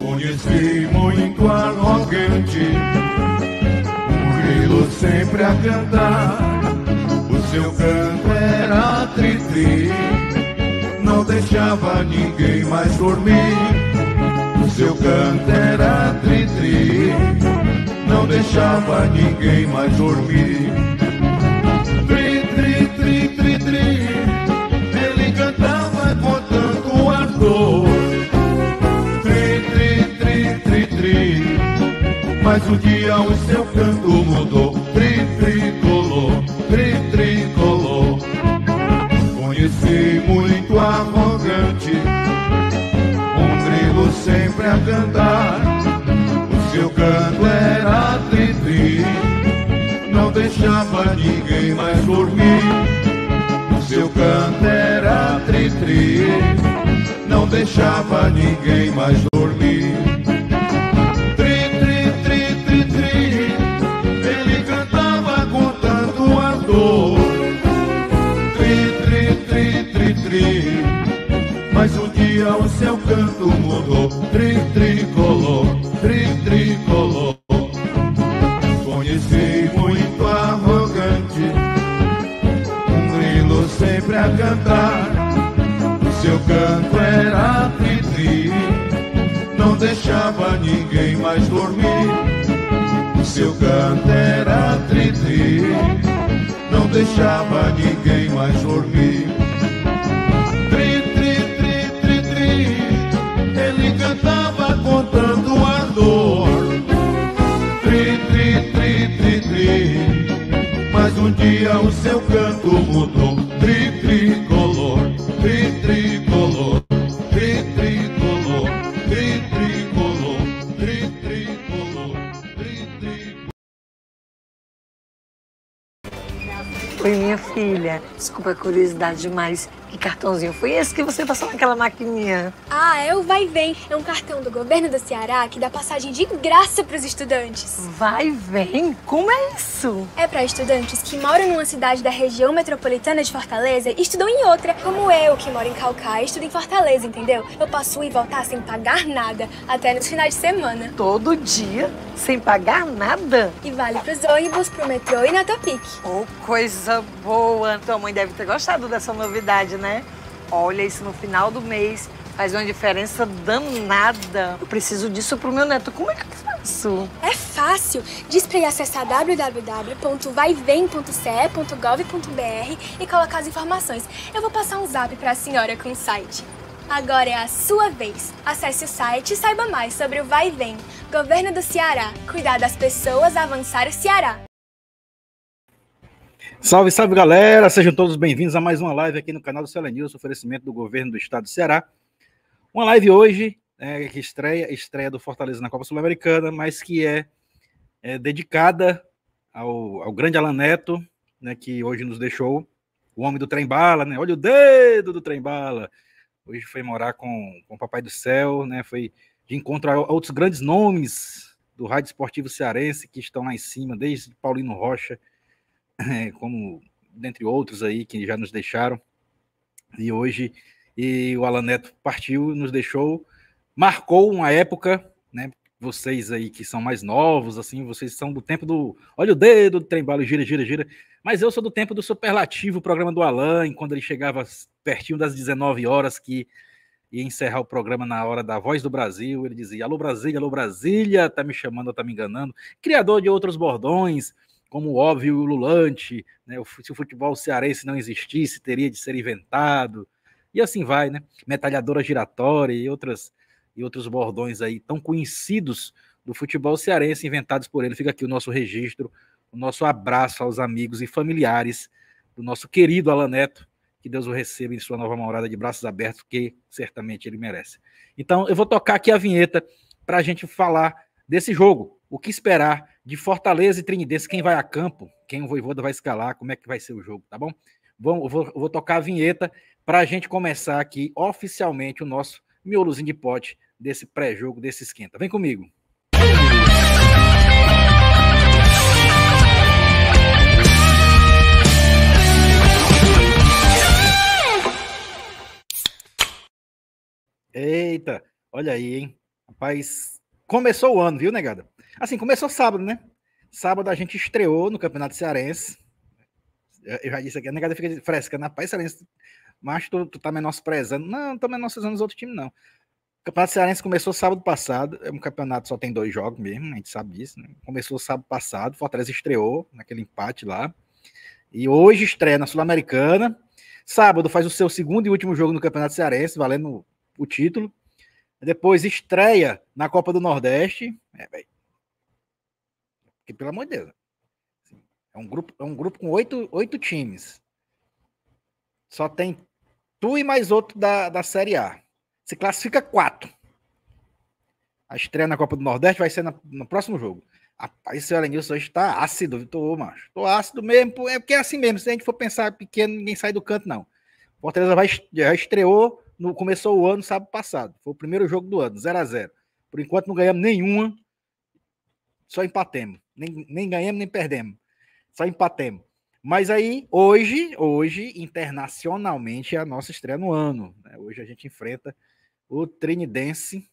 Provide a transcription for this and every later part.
Conheci muito arrogante, um grilo sempre a cantar. O seu canto era triste, não deixava ninguém mais dormir. O seu canto era triste, não deixava ninguém mais dormir. mas um dia o seu canto mudou. Tri, tricolor, tri, tricolor. Conheci muito arrogante, um grilo sempre a cantar. O seu canto era tri, tri, não deixava ninguém mais dormir. O seu canto era tri, tri, não deixava ninguém mais dormir. tri tricolor, tri tricolor. Conheci muito arrogante, um grilo sempre a cantar. O seu canto era tri, -tri não deixava ninguém mais dormir. O seu canto era tri, -tri não deixava ninguém mais dormir. Desculpa a é curiosidade, mas que cartãozinho foi esse que você passou naquela maquininha? Ah, é o Vai Vem. É um cartão do governo do Ceará que dá passagem de graça para os estudantes. Vai Vem? Como é isso? É para estudantes que moram numa cidade da região metropolitana de Fortaleza e estudam em outra, como eu, que moro em Calcá e estudo em Fortaleza, entendeu? Eu passo e voltar sem pagar nada, até nos finais de semana. Todo dia? Sem pagar nada? E vale para os ônibus, pro metrô e na Topic. Oh, coisa boa! Tua mãe deve ter gostado dessa novidade, né? Olha, isso no final do mês faz uma diferença danada. Eu preciso disso pro meu neto. Como é que eu faço? É fácil. Diz pra ele acessar www.vaivem.ce.gov.br e colocar as informações. Eu vou passar um zap pra senhora com o site. Agora é a sua vez. Acesse o site e saiba mais sobre o Vai Vem. Governo do Ceará. Cuidar das pessoas, avançar o Ceará. Salve, salve galera! Sejam todos bem-vindos a mais uma live aqui no canal do Cela News, oferecimento do governo do estado do Ceará. Uma live hoje é, que estreia, estreia do Fortaleza na Copa Sul-Americana, mas que é, é dedicada ao, ao, grande Alan Neto, né, que hoje nos deixou, o homem do trem bala, né? Olha o dedo do trem bala! Hoje foi morar com, com o Papai do Céu, né? Foi de encontro a outros grandes nomes do rádio esportivo cearense que estão lá em cima, desde Paulino Rocha é, como dentre outros aí que já nos deixaram. E hoje e o Alan Neto partiu, nos deixou, marcou uma época, né? Vocês aí que são mais novos, assim, vocês são do tempo do. Olha o dedo do trembalo, gira, gira, gira. Mas eu sou do tempo do superlativo, programa do Alan, quando ele chegava pertinho das 19 horas, que ia encerrar o programa na hora da Voz do Brasil. Ele dizia: Alô Brasília, alô Brasília, tá me chamando, tá me enganando. Criador de outros bordões, como óbvio e ululante, né? se o futebol cearense não existisse, teria de ser inventado, e assim vai, né? Metalhadora giratória e, outras, e outros bordões aí tão conhecidos do futebol cearense, inventados por ele. Fica aqui o nosso registro, o nosso abraço aos amigos e familiares do nosso querido Alan Neto, que Deus o receba em sua nova morada de braços abertos, que certamente ele merece. Então, eu vou tocar aqui a vinheta para a gente falar desse jogo, o que esperar de Fortaleza e Trinidense, quem vai a campo, quem o Voivoda vai escalar, como é que vai ser o jogo, tá bom? Vamos, vou, vou tocar a vinheta para a gente começar aqui oficialmente o nosso miolozinho de pote desse pré-jogo, desse esquenta. Vem comigo. Eita, olha aí, hein? Rapaz, começou o ano, viu, negada? Assim, começou sábado, né? Sábado a gente estreou no Campeonato Cearense. Eu já disse aqui, a negada fica fresca, na né? paz cearense. Mas tu, tu tá menosprezando. Não, não tô menosprezando os outros times, não. O Campeonato Cearense começou sábado passado. É um campeonato só tem dois jogos mesmo, a gente sabe disso. Né? Começou sábado passado, Fortaleza estreou naquele empate lá. E hoje estreia na Sul-Americana. Sábado faz o seu segundo e último jogo no Campeonato Cearense, valendo o título. Depois estreia na Copa do Nordeste. É, véio, porque, pelo amor de Deus. Assim, é um grupo, é um grupo com oito, oito times. Só tem tu e mais outro da, da Série A. Se classifica quatro. A estreia na Copa do Nordeste vai ser na, no próximo jogo. Rapaz, esse Elenilson hoje tá ácido, tô, macho. Tô ácido mesmo, é porque é assim mesmo. Se a gente for pensar pequeno, ninguém sai do canto, não. Fortaleza vai, já estreou, no, começou o ano sábado passado. Foi o primeiro jogo do ano, 0 a 0 Por enquanto não ganhamos nenhuma, só empatemos. Nem, nem ganhamos, nem perdemos. Só empatemos. Mas aí, hoje, hoje, internacionalmente, é a nossa estreia no ano. Né? Hoje a gente enfrenta o Trinidense,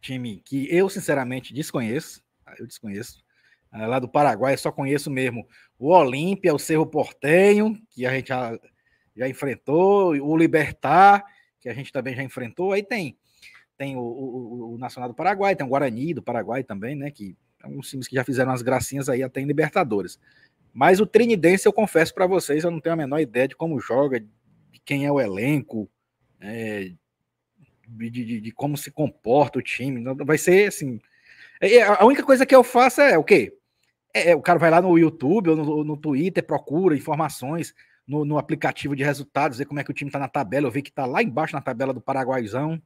time que eu, sinceramente, desconheço. Ah, eu desconheço. Ah, lá do Paraguai, eu só conheço mesmo o Olímpia, o Cerro Portenho, que a gente já, já enfrentou, o Libertar, que a gente também já enfrentou. Aí tem tem o, o, o, Nacional do Paraguai, tem o Guarani do Paraguai também, né? Que Alguns é times que já fizeram umas gracinhas aí até em Libertadores. Mas o Trinidense, eu confesso para vocês, eu não tenho a menor ideia de como joga, de quem é o elenco, é, de, de, de, como se comporta o time. Vai ser assim. É, é, a única coisa que eu faço é o quê? É, o cara vai lá no YouTube ou no, no Twitter, procura informações no, no, aplicativo de resultados, ver como é que o time está na tabela. Eu vi que está lá embaixo na tabela do Paraguaizão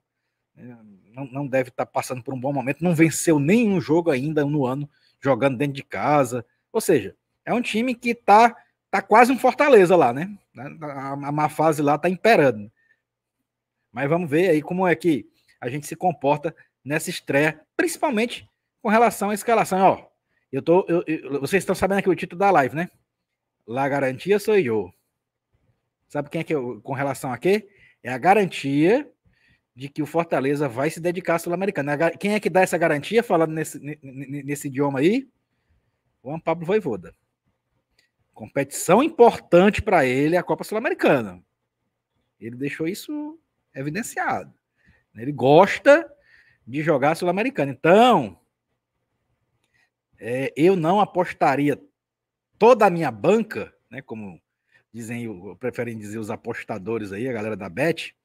não, não deve estar tá passando por um bom momento, não venceu nenhum jogo ainda no ano, jogando dentro de casa. Ou seja, é um time que está tá quase um Fortaleza lá, né? A, a má fase lá está imperando. Mas vamos ver aí como é que a gente se comporta nessa estreia, principalmente com relação à escalação. Ó, eu tô, eu, eu, vocês estão sabendo aqui o título da live, né? La garantia sou eu. Sabe quem é que eu, com relação a quê? É a garantia de que o Fortaleza vai se dedicar à Sul-Americana. Quem é que dá essa garantia, falando nesse, nesse idioma aí? Juan Pablo Voivoda. Competição importante para ele é a Copa Sul-Americana. Ele deixou isso evidenciado. Né? Ele gosta de jogar Sul-Americana. Então, é, eu não apostaria toda a minha banca, né, como dizem, preferem dizer os apostadores aí, a galera da Bet,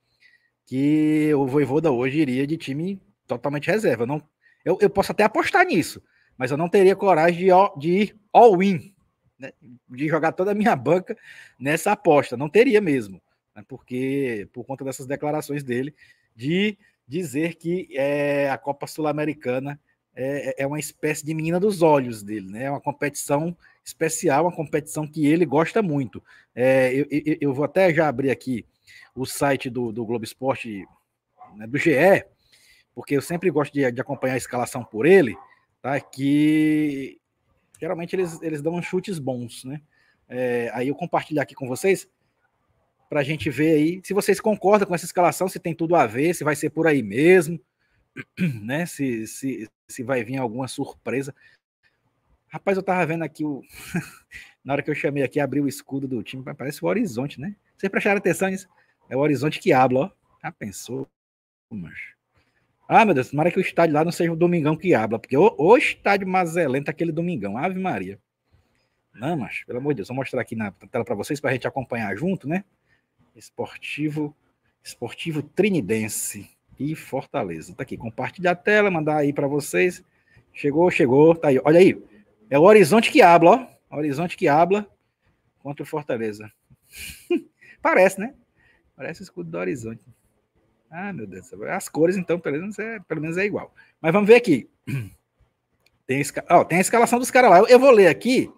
que o Voivoda hoje iria de time totalmente reserva. Não, eu, eu posso até apostar nisso, mas eu não teria coragem de, de ir all-in, né? de jogar toda a minha banca nessa aposta. Não teria mesmo, né? porque por conta dessas declarações dele de dizer que é, a Copa Sul-Americana é, é uma espécie de menina dos olhos dele, né? É uma competição especial, uma competição que ele gosta muito. É, eu, eu, eu, vou até já abrir aqui o site do, do Globo Esporte, né, do GE, porque eu sempre gosto de, de, acompanhar a escalação por ele, tá? Que geralmente eles, eles dão chutes bons, né? É, aí eu compartilhar aqui com vocês para a gente ver aí se vocês concordam com essa escalação, se tem tudo a ver, se vai ser por aí mesmo, né? Se, se, se vai vir alguma surpresa. Rapaz, eu tava vendo aqui o. Na hora que eu chamei aqui, abri o escudo do time, parece o horizonte, né? Vocês prestaram atenção nisso? É o Horizonte que habla, ó. Já pensou, Mas... Ah, meu Deus, tomara que o estádio lá não seja o Domingão que habla, porque o, o estádio mazelento tá aquele Domingão. Ave Maria. Não, mas pelo amor de Deus, vou mostrar aqui na tela para vocês, para a gente acompanhar junto, né? Esportivo, Esportivo Trinidense e Fortaleza. Tá aqui, compartilhar a tela, mandar aí para vocês. Chegou, chegou, tá aí. Olha aí, é o Horizonte que habla, ó. Horizonte que habla contra o Fortaleza. Parece, né? Parece o escudo do horizonte. Ah, meu Deus. As cores, então, pelo menos é, pelo menos é igual. Mas vamos ver aqui. Tem, esca... tem a escalação dos caras lá. Eu, eu, vou ler aqui,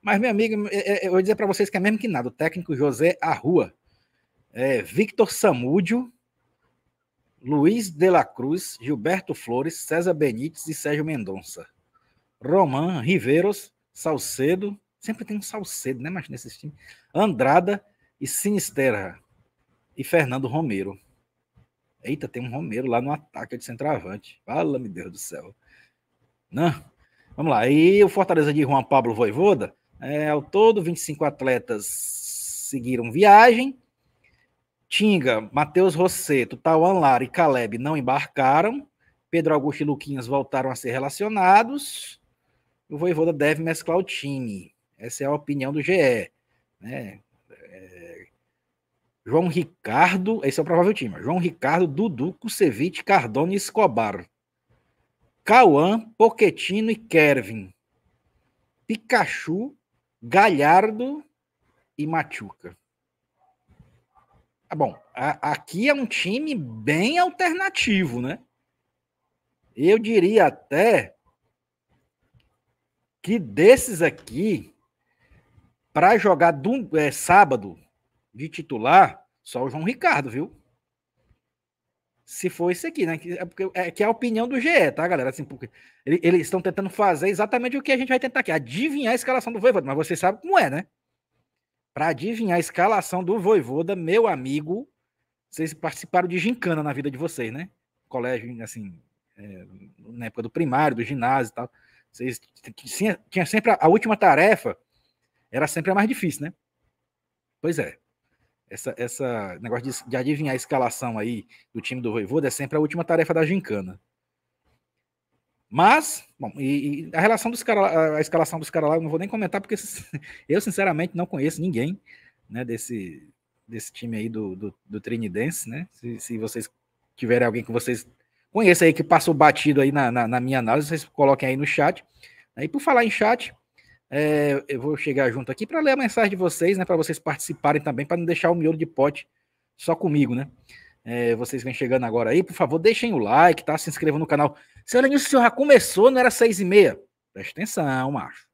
mas, meu amigo, eu, eu vou dizer para vocês que é mesmo que nada. O técnico José Arrua, é, Victor Samúdio, Luiz de la Cruz, Gilberto Flores, César Benites e Sérgio Mendonça. Roman, Riveros Salcedo. Sempre tem um Salcedo, né, mas nesses times. Andrada e Sinisterra e Fernando Romero. Eita, tem um Romero lá no ataque de centroavante. Fala, meu Deus do céu. Não. Né? Vamos lá. E o Fortaleza de Juan Pablo Voivoda, é, ao todo, 25 atletas seguiram viagem. Tinga, Matheus Rosseto, Tauan Lara e Caleb não embarcaram. Pedro Augusto e Luquinhas voltaram a ser relacionados. O Voivoda deve mesclar o time. Essa é a opinião do GE. Né? João Ricardo, esse é o provável time. João Ricardo, Dudu, Kusevich, Cardona e Escobar. Cauã, Poquetino e Kervin. Pikachu, Galhardo e Machuca. Ah, bom, a, aqui é um time bem alternativo, né? Eu diria até que desses aqui, para jogar do, é, sábado, de titular, só o João Ricardo, viu? Se for esse aqui, né? Que é, porque, é, que é a opinião do GE, tá, galera? Assim, porque ele, eles estão tentando fazer exatamente o que a gente vai tentar aqui, adivinhar a escalação do Voivoda. Mas você sabe como é, né? Para adivinhar a escalação do Voivoda, meu amigo, vocês participaram de gincana na vida de vocês, né? Colégio, assim, é, na época do primário, do ginásio e tal. Vocês tinha, tinha sempre a, a última tarefa era sempre a mais difícil, né? Pois é essa, essa negócio de, de, adivinhar a escalação aí do time do Voivoda é sempre a última tarefa da gincana. Mas, bom, e, e a relação dos caras, a escalação dos caras lá, eu não vou nem comentar, porque eu, sinceramente, não conheço ninguém, né, desse, desse time aí do, do, do Trinidense, né? Se, se vocês tiverem alguém que vocês conheçam aí, que passou batido aí na, na, na minha análise, vocês coloquem aí no chat. Aí, né. por falar em chat, é, eu vou chegar junto aqui para ler a mensagem de vocês, né? Para vocês participarem também, para não deixar o miolo de pote só comigo, né? É, vocês vêm chegando agora aí, por favor, deixem o like, tá? Se inscrevam no canal. Seu isso, o senhor já começou, não era seis e meia? preste atenção, macho.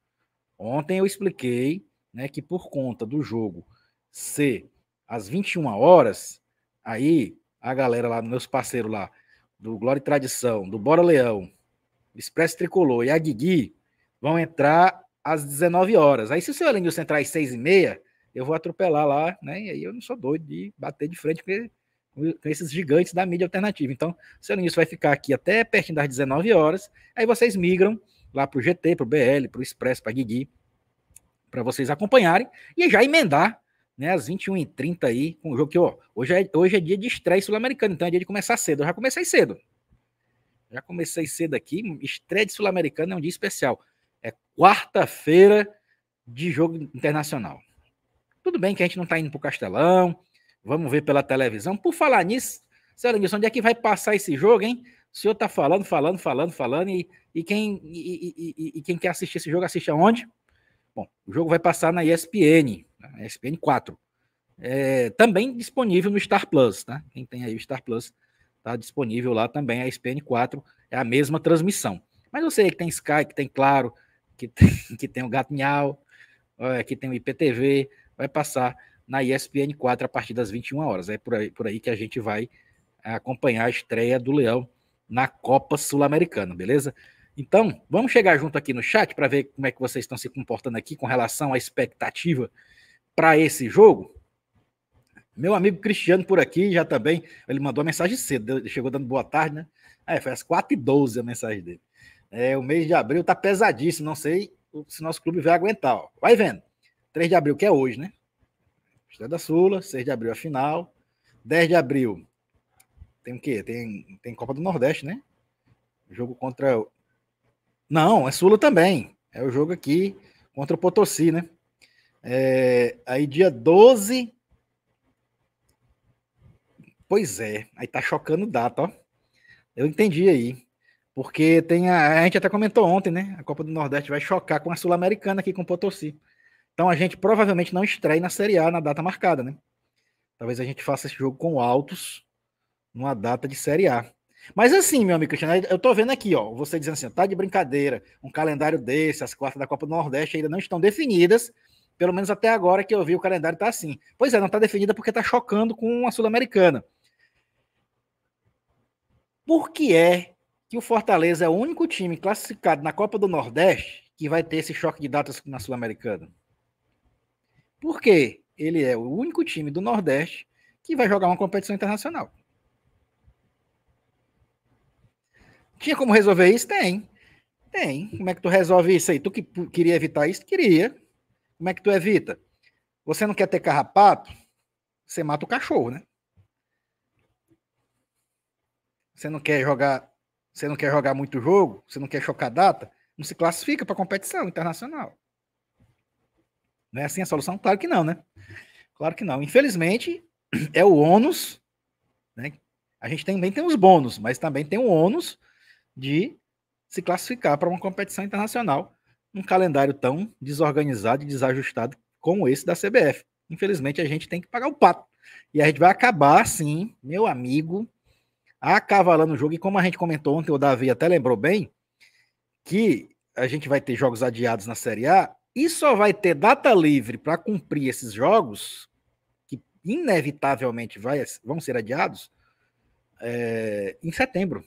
Ontem eu expliquei né, que por conta do jogo ser às 21 horas, aí a galera lá, meus parceiros lá, do Glória e Tradição, do Bora Leão, Expresso Tricolor e a Guigui vão entrar às 19 horas. Aí se o seu Elenilson entrar às 6 e meia, eu vou atropelar lá, né? E aí eu não sou doido de bater de frente com, com esses gigantes da mídia alternativa. Então, o seu Elenilson vai ficar aqui até pertinho das 19 horas, aí vocês migram lá para o GT, para o BL, para o Express, para Guigui, para vocês acompanharem e já emendar né, às 21h30 aí, com o jogo que, ó, hoje é, hoje é dia de estreia sul-americana, então é dia de começar cedo. Eu já comecei cedo. Já comecei cedo aqui, estreia de sul-americana é um dia especial quarta-feira de jogo internacional. Tudo bem que a gente não está indo para o Castelão, vamos ver pela televisão. Por falar nisso, Célio Nilson, onde é que vai passar esse jogo, hein? O senhor está falando, falando, falando, falando, e, e, quem, e, e, e quem quer assistir esse jogo, assiste aonde? Bom, o jogo vai passar na ESPN, na ESPN 4. É, também disponível no Star Plus, tá? Quem tem aí o Star Plus, está disponível lá também, a ESPN 4 é a mesma transmissão. Mas eu sei que tem Sky, que tem Claro, que tem, que tem o Gato que tem o IPTV, vai passar na ESPN 4 a partir das 21 horas. É por aí, por aí que a gente vai acompanhar a estreia do Leão na Copa Sul-Americana, beleza? Então, vamos chegar junto aqui no chat para ver como é que vocês estão se comportando aqui com relação à expectativa para esse jogo. Meu amigo Cristiano por aqui já também, tá ele mandou a mensagem cedo, chegou dando boa tarde, né? É, foi às 4h12 a mensagem dele. É, o mês de abril tá pesadíssimo, não sei se nosso clube vai aguentar. Ó. Vai vendo. 3 de abril, que é hoje, né? Estrela da Sula, 6 de abril a final. 10 de abril tem o quê? Tem, tem Copa do Nordeste, né? Jogo contra. Não, é Sula também. É o jogo aqui contra o Potosí, né? É, aí dia 12. Pois é, aí tá chocando data, ó. Eu entendi aí. Porque tem a, a gente até comentou ontem, né? A Copa do Nordeste vai chocar com a Sul-Americana aqui com o Potosí. Então a gente provavelmente não estreia na Série A na data marcada, né? Talvez a gente faça esse jogo com Altos numa data de Série A. Mas assim, meu amigo Cristiano, eu tô vendo aqui, ó, você dizendo assim, tá de brincadeira, um calendário desse, as quartas da Copa do Nordeste ainda não estão definidas, pelo menos até agora que eu vi o calendário tá assim. Pois é, não tá definida porque tá chocando com a Sul-Americana. Por que é que o Fortaleza é o único time classificado na Copa do Nordeste que vai ter esse choque de datas na Sul-Americana. Por quê? Ele é o único time do Nordeste que vai jogar uma competição internacional. Tinha como resolver isso? Tem. Tem. Como é que tu resolve isso aí? Tu que queria evitar isso? Queria. Como é que tu evita? Você não quer ter carrapato? Você mata o cachorro, né? Você não quer jogar você não quer jogar muito jogo, você não quer chocar data, não se classifica para competição internacional. Não é assim a solução? Claro que não, né? Claro que não. Infelizmente, é o ônus, né? A gente também tem os bônus, mas também tem o ônus de se classificar para uma competição internacional num calendário tão desorganizado e desajustado como esse da CBF. Infelizmente, a gente tem que pagar o pato. E a gente vai acabar, sim, meu amigo, acavalando o jogo. E como a gente comentou ontem, o Davi até lembrou bem, que a gente vai ter jogos adiados na Série A e só vai ter data livre para cumprir esses jogos, que inevitavelmente vai, vão ser adiados, é, em setembro.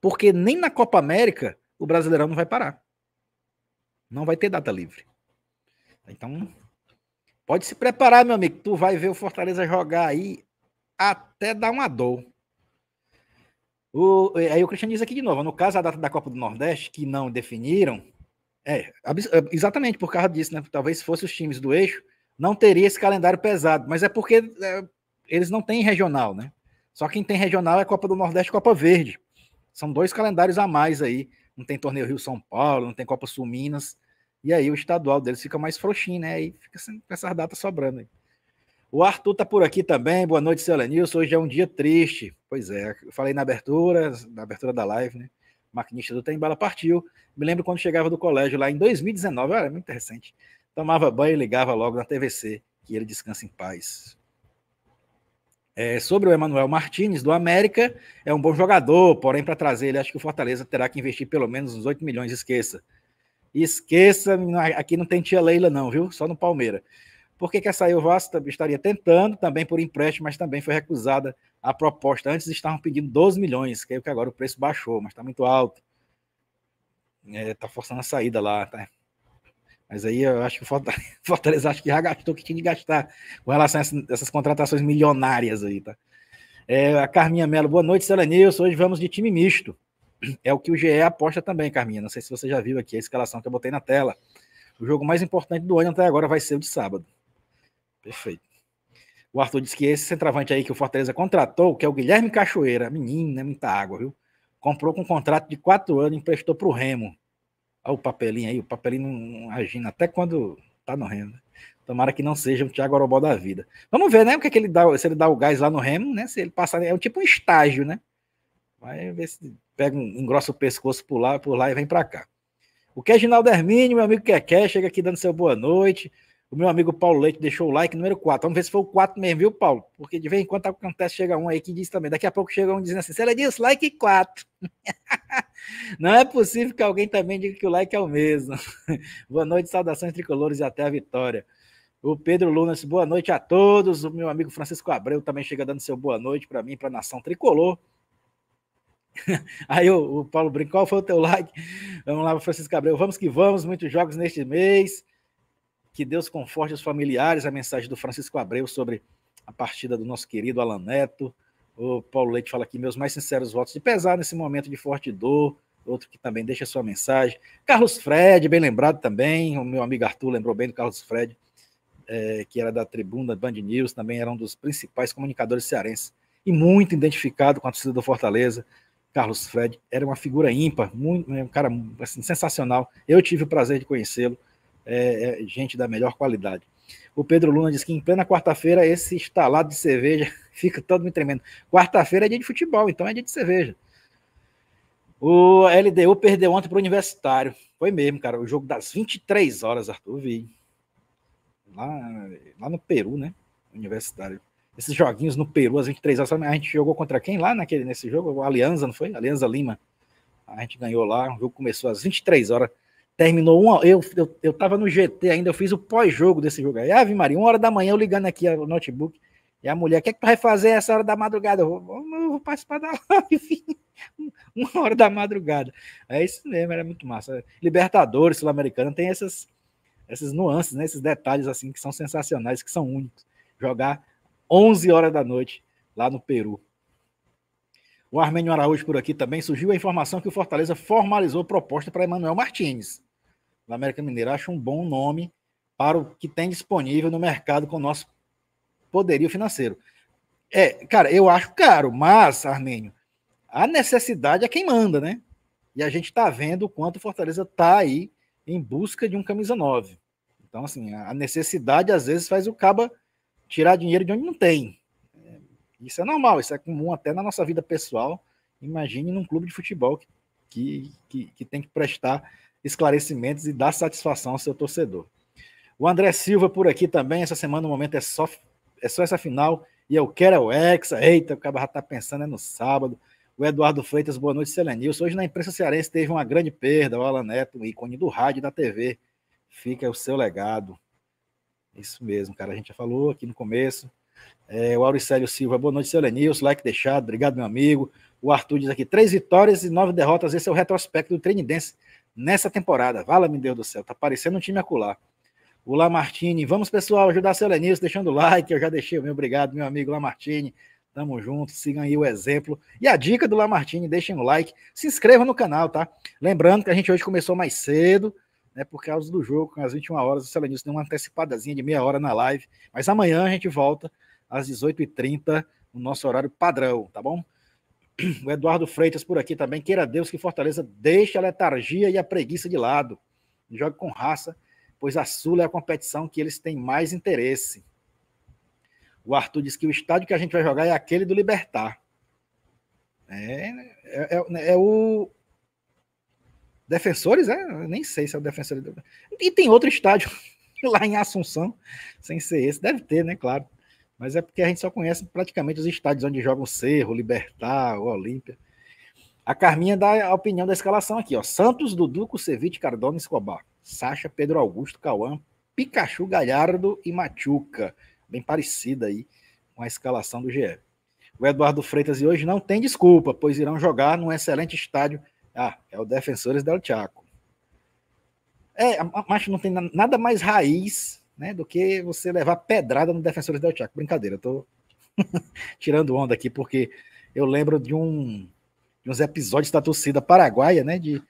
Porque nem na Copa América o Brasileirão não vai parar. Não vai ter data livre. Então, pode se preparar, meu amigo. Tu vai ver o Fortaleza jogar aí até dar uma dor. O, é, aí o Cristiano diz aqui de novo, no caso a data da Copa do Nordeste, que não definiram, é, é, exatamente por causa disso, né? Talvez fosse os times do eixo, não teria esse calendário pesado, mas é porque é, eles não têm regional, né? Só quem tem regional é Copa do Nordeste e Copa Verde. São dois calendários a mais aí. Não tem torneio Rio São Paulo, não tem Copa Sul Minas. E aí o estadual deles fica mais frouxinho, né? Aí fica com essas datas sobrando aí. O Arthur tá por aqui também. Boa noite, seu Lenilson. Hoje é um dia triste. Pois é, eu falei na abertura, na abertura da live, né? O maquinista do Tembala partiu. Me lembro quando chegava do colégio lá em 2019, era muito recente. Tomava banho e ligava logo na TVC. Que ele descansa em paz. É, sobre o Emanuel Martins do América, é um bom jogador, porém, para trazer ele, acho que o Fortaleza terá que investir pelo menos uns 8 milhões, esqueça. Esqueça, aqui não tem tia Leila, não, viu? Só no Palmeiras. Por que, que saiu o Vasco? Estaria tentando, também por empréstimo, mas também foi recusada a proposta. Antes estavam pedindo 12 milhões, que é o que agora o preço baixou, mas está muito alto. Está é, tá forçando a saída lá, tá? Mas aí eu acho que o Fortaleza, Fortaleza acho que já gastou o que tinha de gastar com relação a essas, essas contratações milionárias aí, tá? É, a Carminha Mello. boa noite, Selenilson. Hoje vamos de time misto. É o que o GE aposta também, Carminha. Não sei se você já viu aqui a escalação que eu botei na tela. O jogo mais importante do ano até agora vai ser o de sábado. Perfeito. O Arthur disse que esse centroavante aí que o Fortaleza contratou, que é o Guilherme Cachoeira, menino, né, muita água, viu? Comprou com um contrato de quatro anos e emprestou para o Remo. Olha o papelinho aí, o papelinho não agindo até quando tá no Remo. Né? Tomara que não seja o Thiago Orobó da vida. Vamos ver, né? O que, é que ele dá, se ele dá o gás lá no Remo, né? Se ele passar, é um tipo um estágio, né? Vai ver se pega um, engrossa o pescoço por lá, por lá e vem para cá. O que é Ginaldo Hermínio, meu amigo Keké, chega aqui dando seu boa noite. O meu amigo Paulo Leite deixou o like número 4. Vamos ver se foi o 4 mesmo, viu, Paulo? Porque de vez em quando acontece, chega um aí que diz também. Daqui a pouco chega um dizendo assim: se ela diz like 4. Não é possível que alguém também diga que o like é o mesmo. Boa noite, saudações tricolores e até a vitória. O Pedro Lunas, boa noite a todos. O meu amigo Francisco Abreu também chega dando seu boa noite para mim, para a nação tricolor. Aí o, o Paulo qual foi o teu like. Vamos lá, Francisco Abreu. Vamos que vamos, muitos jogos neste mês. Que Deus conforte os familiares. A mensagem do Francisco Abreu sobre a partida do nosso querido Alan Neto. O Paulo Leite fala aqui: meus mais sinceros votos de pesar nesse momento de forte dor. Outro que também deixa sua mensagem. Carlos Fred, bem lembrado também. O meu amigo Arthur lembrou bem do Carlos Fred, é, que era da tribuna Band News, também era um dos principais comunicadores cearenses e muito identificado com a torcida do Fortaleza. Carlos Fred era uma figura ímpar, muito, né, um cara assim, sensacional. Eu tive o prazer de conhecê-lo é, é gente da melhor qualidade. O Pedro Luna diz que em plena quarta-feira esse estalado de cerveja fica todo me tremendo. Quarta-feira é dia de futebol, então é dia de cerveja. O LDU perdeu ontem para o Universitário. Foi mesmo, cara. O jogo das 23 horas, Arthur. vi. Lá, lá no Peru, né? Universitário. Esses joguinhos no Peru, às 23 horas. A gente jogou contra quem lá naquele, nesse jogo? Aliança, não foi? Aliança Lima. A gente ganhou lá. O jogo começou às 23 horas. Terminou uma. Eu, eu, eu tava no GT ainda, eu fiz o pós-jogo desse jogo aí. Ave Maria, uma hora da manhã eu ligando aqui o notebook. E a mulher, o que é que tu vai fazer essa hora da madrugada? Eu vou, eu vou participar da live. uma hora da madrugada. É isso mesmo, era muito massa. Libertadores, Sul-Americano, tem essas, essas nuances, né? esses detalhes assim que são sensacionais, que são únicos. Jogar 11 horas da noite lá no Peru. O Armênio Araújo por aqui também surgiu a informação que o Fortaleza formalizou proposta para Emanuel Martins da América Mineira. Acho um bom nome para o que tem disponível no mercado com o nosso poderio financeiro. É, cara, eu acho caro, mas, Armênio, a necessidade é quem manda, né? E a gente está vendo o quanto Fortaleza está aí em busca de um camisa 9. Então, assim, a necessidade às vezes faz o caba tirar dinheiro de onde não tem. É, isso é normal, isso é comum até na nossa vida pessoal. Imagine num clube de futebol que, que, que tem que prestar esclarecimentos e dar satisfação ao seu torcedor. O André Silva por aqui também. Essa semana o momento é só, é só essa final e eu quero é o Hexa. Eita, o cara já está pensando é no sábado. O Eduardo Freitas, boa noite, Selenilson. Hoje na imprensa cearense teve uma grande perda. O Alan Neto, um ícone do rádio e da TV. Fica o seu legado. Isso mesmo, cara. A gente já falou aqui no começo. É, o Auricélio Silva, boa noite, Selenilson. Like deixado, obrigado, meu amigo. O Arthur diz aqui: três vitórias e nove derrotas. Esse é o retrospecto do Trinidense nessa temporada. Vala, meu Deus do céu, tá parecendo um time acular. O Lamartine, vamos pessoal, ajudar seu Lenilson deixando o like, eu já deixei o meu, obrigado, meu amigo Lamartine. Tamo junto, sigam aí o exemplo. E a dica do Lamartine, deixem o like, se inscrevam no canal, tá? Lembrando que a gente hoje começou mais cedo, né, por causa do jogo, às 21 horas, o Selenilson deu uma antecipadazinha de meia hora na live, mas amanhã a gente volta às 18h30, no nosso horário padrão, tá bom? O Eduardo Freitas por aqui também. Queira Deus que Fortaleza deixe a letargia e a preguiça de lado. Jogue com raça, pois a Sula é a competição que eles têm mais interesse. O Arthur diz que o estádio que a gente vai jogar é aquele do Libertar. É, é, é, é o. Defensores, é? Eu nem sei se é o Defensores. E tem outro estádio lá em Assunção, sem ser esse. Deve ter, né? Claro. Mas é porque a gente só conhece praticamente os estádios onde jogam Cerro, Libertar, o Olímpia. A Carminha dá a opinião da escalação aqui, ó. Santos, Dudu, Kusevich, Cardona, Escobar. Sacha, Pedro Augusto, Cauã, Pikachu, Galhardo e Machuca. Bem parecida aí com a escalação do GE. O Eduardo Freitas e hoje não tem desculpa, pois irão jogar num excelente estádio. Ah, é o Defensores del Chaco. É, a mas não tem nada mais raiz né, do que você levar pedrada no defensor del Chaco. Brincadeira, eu tô tirando onda aqui, porque eu lembro de, um, de uns episódios da torcida paraguaia, né, de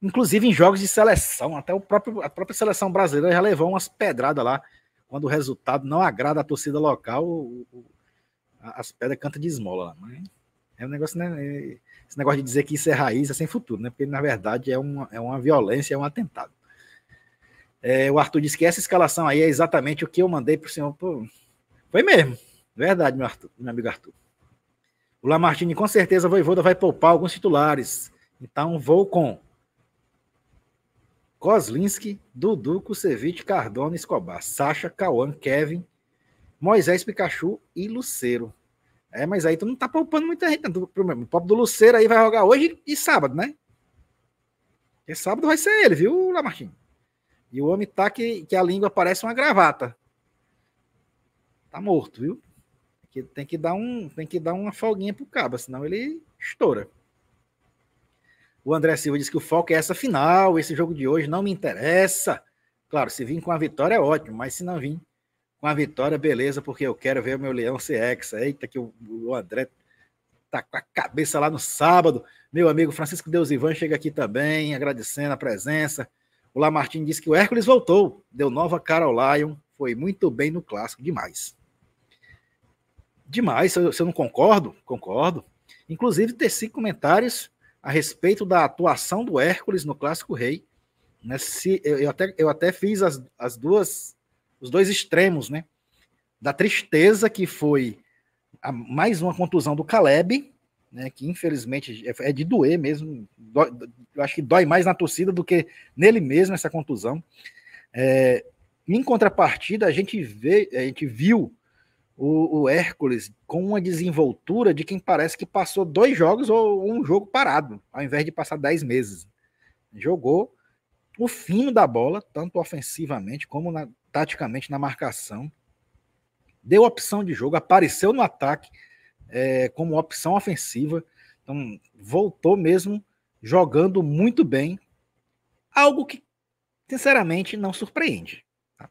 inclusive em jogos de seleção, até o próprio, a própria seleção brasileira já levou umas pedradas lá, quando o resultado não agrada a torcida local, o, o, as pedras cantam de esmola lá. é um negócio, né? É, esse negócio de dizer que isso é raiz é sem futuro, né? Porque na verdade é uma, é uma violência, é um atentado. É, o Arthur disse que essa escalação aí é exatamente o que eu mandei para o senhor. Pô, foi mesmo. Verdade, meu, Arthur, meu amigo Arthur. O Lamartine, com certeza, Voivoda vai poupar alguns titulares. Então, vou com Kozlinski, Dudu, Kusevich, Cardona, Escobar, Sacha, Cauã, Kevin, Moisés, Pikachu e Luceiro. É, mas aí tu não tá poupando muita gente. O pop do Luceiro aí vai jogar hoje e sábado, né? E sábado vai ser ele, viu, Lamartine? E o homem tá que, que a língua parece uma gravata. Tá morto, viu? Que tem que dar um, tem que dar uma folguinha pro cabo, senão ele estoura. O André Silva disse que o foco é essa final, esse jogo de hoje não me interessa. Claro, se vir com a vitória é ótimo, mas se não vir com a vitória, beleza, porque eu quero ver o meu Leão ser hexa. Eita, que o, o André tá com a cabeça lá no sábado. Meu amigo Francisco Deus Ivan chega aqui também, agradecendo a presença. O Lamartine disse que o Hércules voltou, deu nova cara ao Lion, foi muito bem no clássico, demais. Demais, se eu, se eu não concordo, concordo. Inclusive, teci comentários a respeito da atuação do Hércules no Clássico Rei. Né? Se, eu, eu, até, eu até fiz as, as duas, os dois extremos, né? Da tristeza que foi a, mais uma contusão do Caleb, né? Que infelizmente é, é de doer mesmo. Dói, eu acho que dói mais na torcida do que nele mesmo essa contusão. É, em contrapartida, a gente vê, a gente viu o, o, Hércules com uma desenvoltura de quem parece que passou dois jogos ou um jogo parado, ao invés de passar dez meses. Jogou o fino da bola, tanto ofensivamente como na, taticamente na marcação. Deu opção de jogo, apareceu no ataque, é, como opção ofensiva. Então, voltou mesmo jogando muito bem. Algo que, sinceramente, não surpreende. Tá?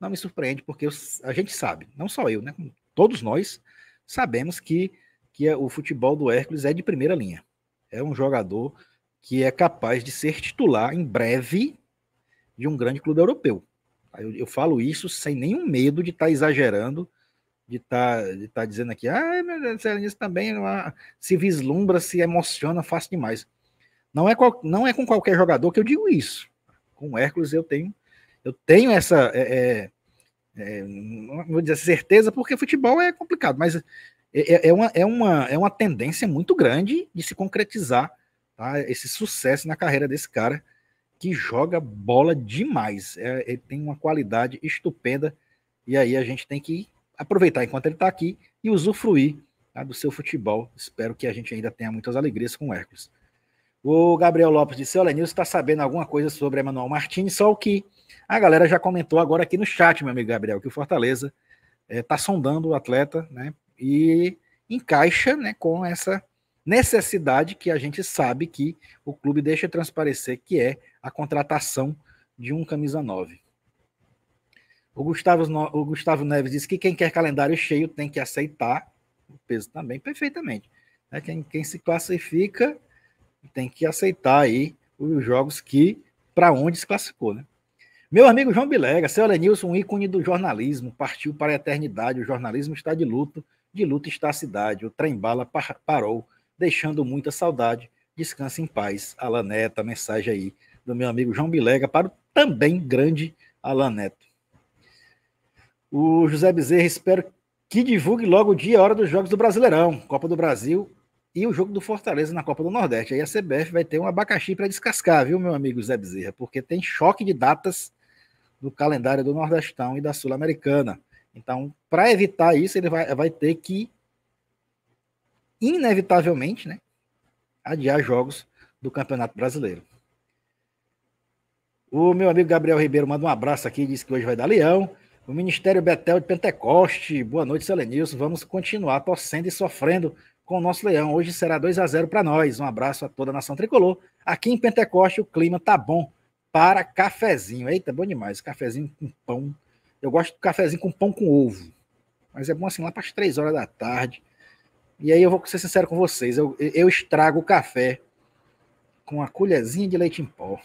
Não me surpreende, porque eu, a gente sabe, não só eu, né? Todos nós sabemos que, que é, o futebol do Hércules é de primeira linha. É um jogador que é capaz de ser titular em breve de um grande clube europeu. Eu, eu falo isso sem nenhum medo de estar tá exagerando de estar tá, de tá dizendo aqui, ah, meu Deus, também uma, se vislumbra, se emociona fácil demais. Não é, qual, não é com qualquer jogador que eu digo isso. Com o Hércules eu tenho, eu tenho essa, é, é, é vou dizer certeza, porque futebol é complicado, mas é, é, é, uma, é, uma, é uma tendência muito grande de se concretizar tá? esse sucesso na carreira desse cara que joga bola demais. É, ele tem uma qualidade estupenda e aí a gente tem que aproveitar enquanto ele está aqui e usufruir tá, do seu futebol. Espero que a gente ainda tenha muitas alegrias com o Hércules. O Gabriel Lopes disse: Olha, Nilson está sabendo alguma coisa sobre Emanuel Martins, só o que a galera já comentou agora aqui no chat, meu amigo Gabriel, que o Fortaleza está é, tá sondando o atleta, né? E encaixa né, com essa necessidade que a gente sabe que o clube deixa transparecer, que é a contratação de um camisa 9. O Gustavo, o Gustavo Neves disse que quem quer calendário cheio tem que aceitar o peso também perfeitamente. Né? Quem, quem se classifica tem que aceitar aí os jogos que para onde se classificou, né? Meu amigo João Bilega, seu Alenilson, um ícone do jornalismo, partiu para a eternidade. O jornalismo está de luto, de luto está a cidade. O trem-bala par parou, deixando muita saudade. Descanse em paz, Alaneta. Neto. mensagem aí do meu amigo João Bilega para o também grande Alaneto. Neto. O José Bezerra, espero que divulgue logo o dia e a hora dos jogos do Brasileirão, Copa do Brasil e o jogo do Fortaleza na Copa do Nordeste. Aí a CBF vai ter um abacaxi para descascar, viu, meu amigo José Bezerra? Porque tem choque de datas no calendário do Nordestão e da Sul-Americana. Então, para evitar isso, ele vai, vai ter que, inevitavelmente, né, adiar jogos do Campeonato Brasileiro. O meu amigo Gabriel Ribeiro manda um abraço aqui, diz que hoje vai dar leão o Ministério Betel de Pentecoste. Boa noite, Selenilson. Vamos continuar torcendo e sofrendo com o nosso leão. Hoje será 2 a 0 para nós. Um abraço a toda a nação tricolor. Aqui em Pentecoste o clima tá bom para cafezinho. Eita, bom demais. Cafezinho com pão. Eu gosto do cafezinho com pão com ovo. Mas é bom assim lá para as três horas da tarde. E aí eu vou ser sincero com vocês. Eu, eu estrago o café com uma colherzinha de leite em pó.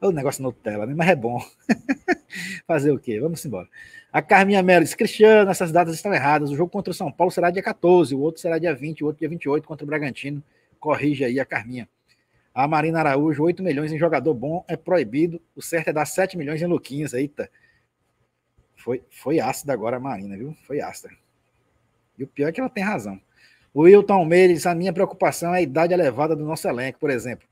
É o negócio Nutella, né? Mas é bom. Fazer o quê? Vamos embora. A Carminha Melo diz: Cristiano, essas datas estão erradas. O jogo contra o São Paulo será dia 14, o outro será dia 20, o outro dia 28 contra o Bragantino. Corrige aí a Carminha. A Marina Araújo, 8 milhões em jogador bom é proibido. O certo é dar 7 milhões em Luquinhas. Eita. Foi, foi ácida agora a Marina, viu? Foi ácida. E o pior é que ela tem razão. O Wilton Almeida diz: a minha preocupação é a idade elevada do nosso elenco, por exemplo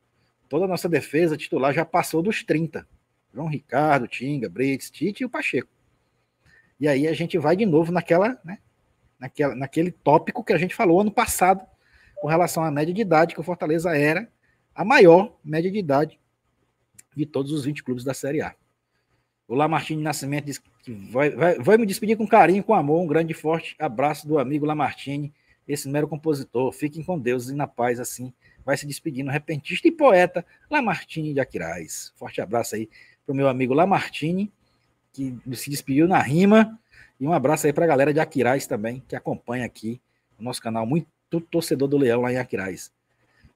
toda a nossa defesa titular já passou dos 30. João Ricardo, Tinga, Brits, Tite e o Pacheco. E aí a gente vai de novo naquela, né, naquela, naquele tópico que a gente falou ano passado com relação à média de idade, que o Fortaleza era a maior média de idade de todos os 20 clubes da Série A. O Lamartine Nascimento diz que vai, vai, vai me despedir com carinho, com amor, um grande e forte abraço do amigo Lamartine, esse mero compositor. Fiquem com Deus e na paz, assim vai se despedindo, repentista e poeta Lamartine de Aquiraz. Forte abraço aí para o meu amigo Lamartine, que se despediu na rima. E um abraço aí para a galera de Aquiraz também, que acompanha aqui o nosso canal. Muito torcedor do Leão lá em Aquiraz.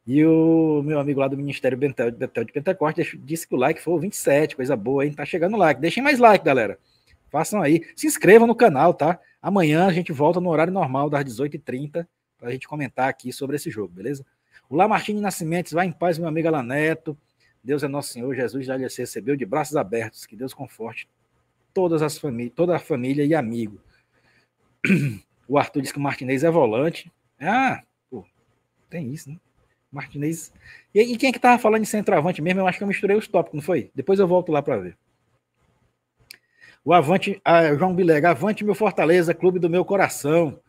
E o meu amigo lá do Ministério Betel, de Pentecostes disse que o like foi o 27, coisa boa, hein? Tá chegando like. Deixem mais like, galera. Façam aí. Se inscrevam no canal, tá? Amanhã a gente volta no horário normal das 18h30 para a gente comentar aqui sobre esse jogo, beleza? O Lamartine Nascimentos, vai em paz, meu amigo Neto. Deus é nosso Senhor, Jesus já lhe recebeu de braços abertos. Que Deus conforte todas as famílias, toda a família e amigo. O Arthur diz que o Martinez é volante. Ah, pô, tem isso, né? Martinez. E, e, quem é que tava falando de centroavante mesmo? Eu acho que eu misturei os tópicos, não foi? Depois eu volto lá para ver. O Avante, ah, João Bilega, Avante meu Fortaleza, clube do meu coração.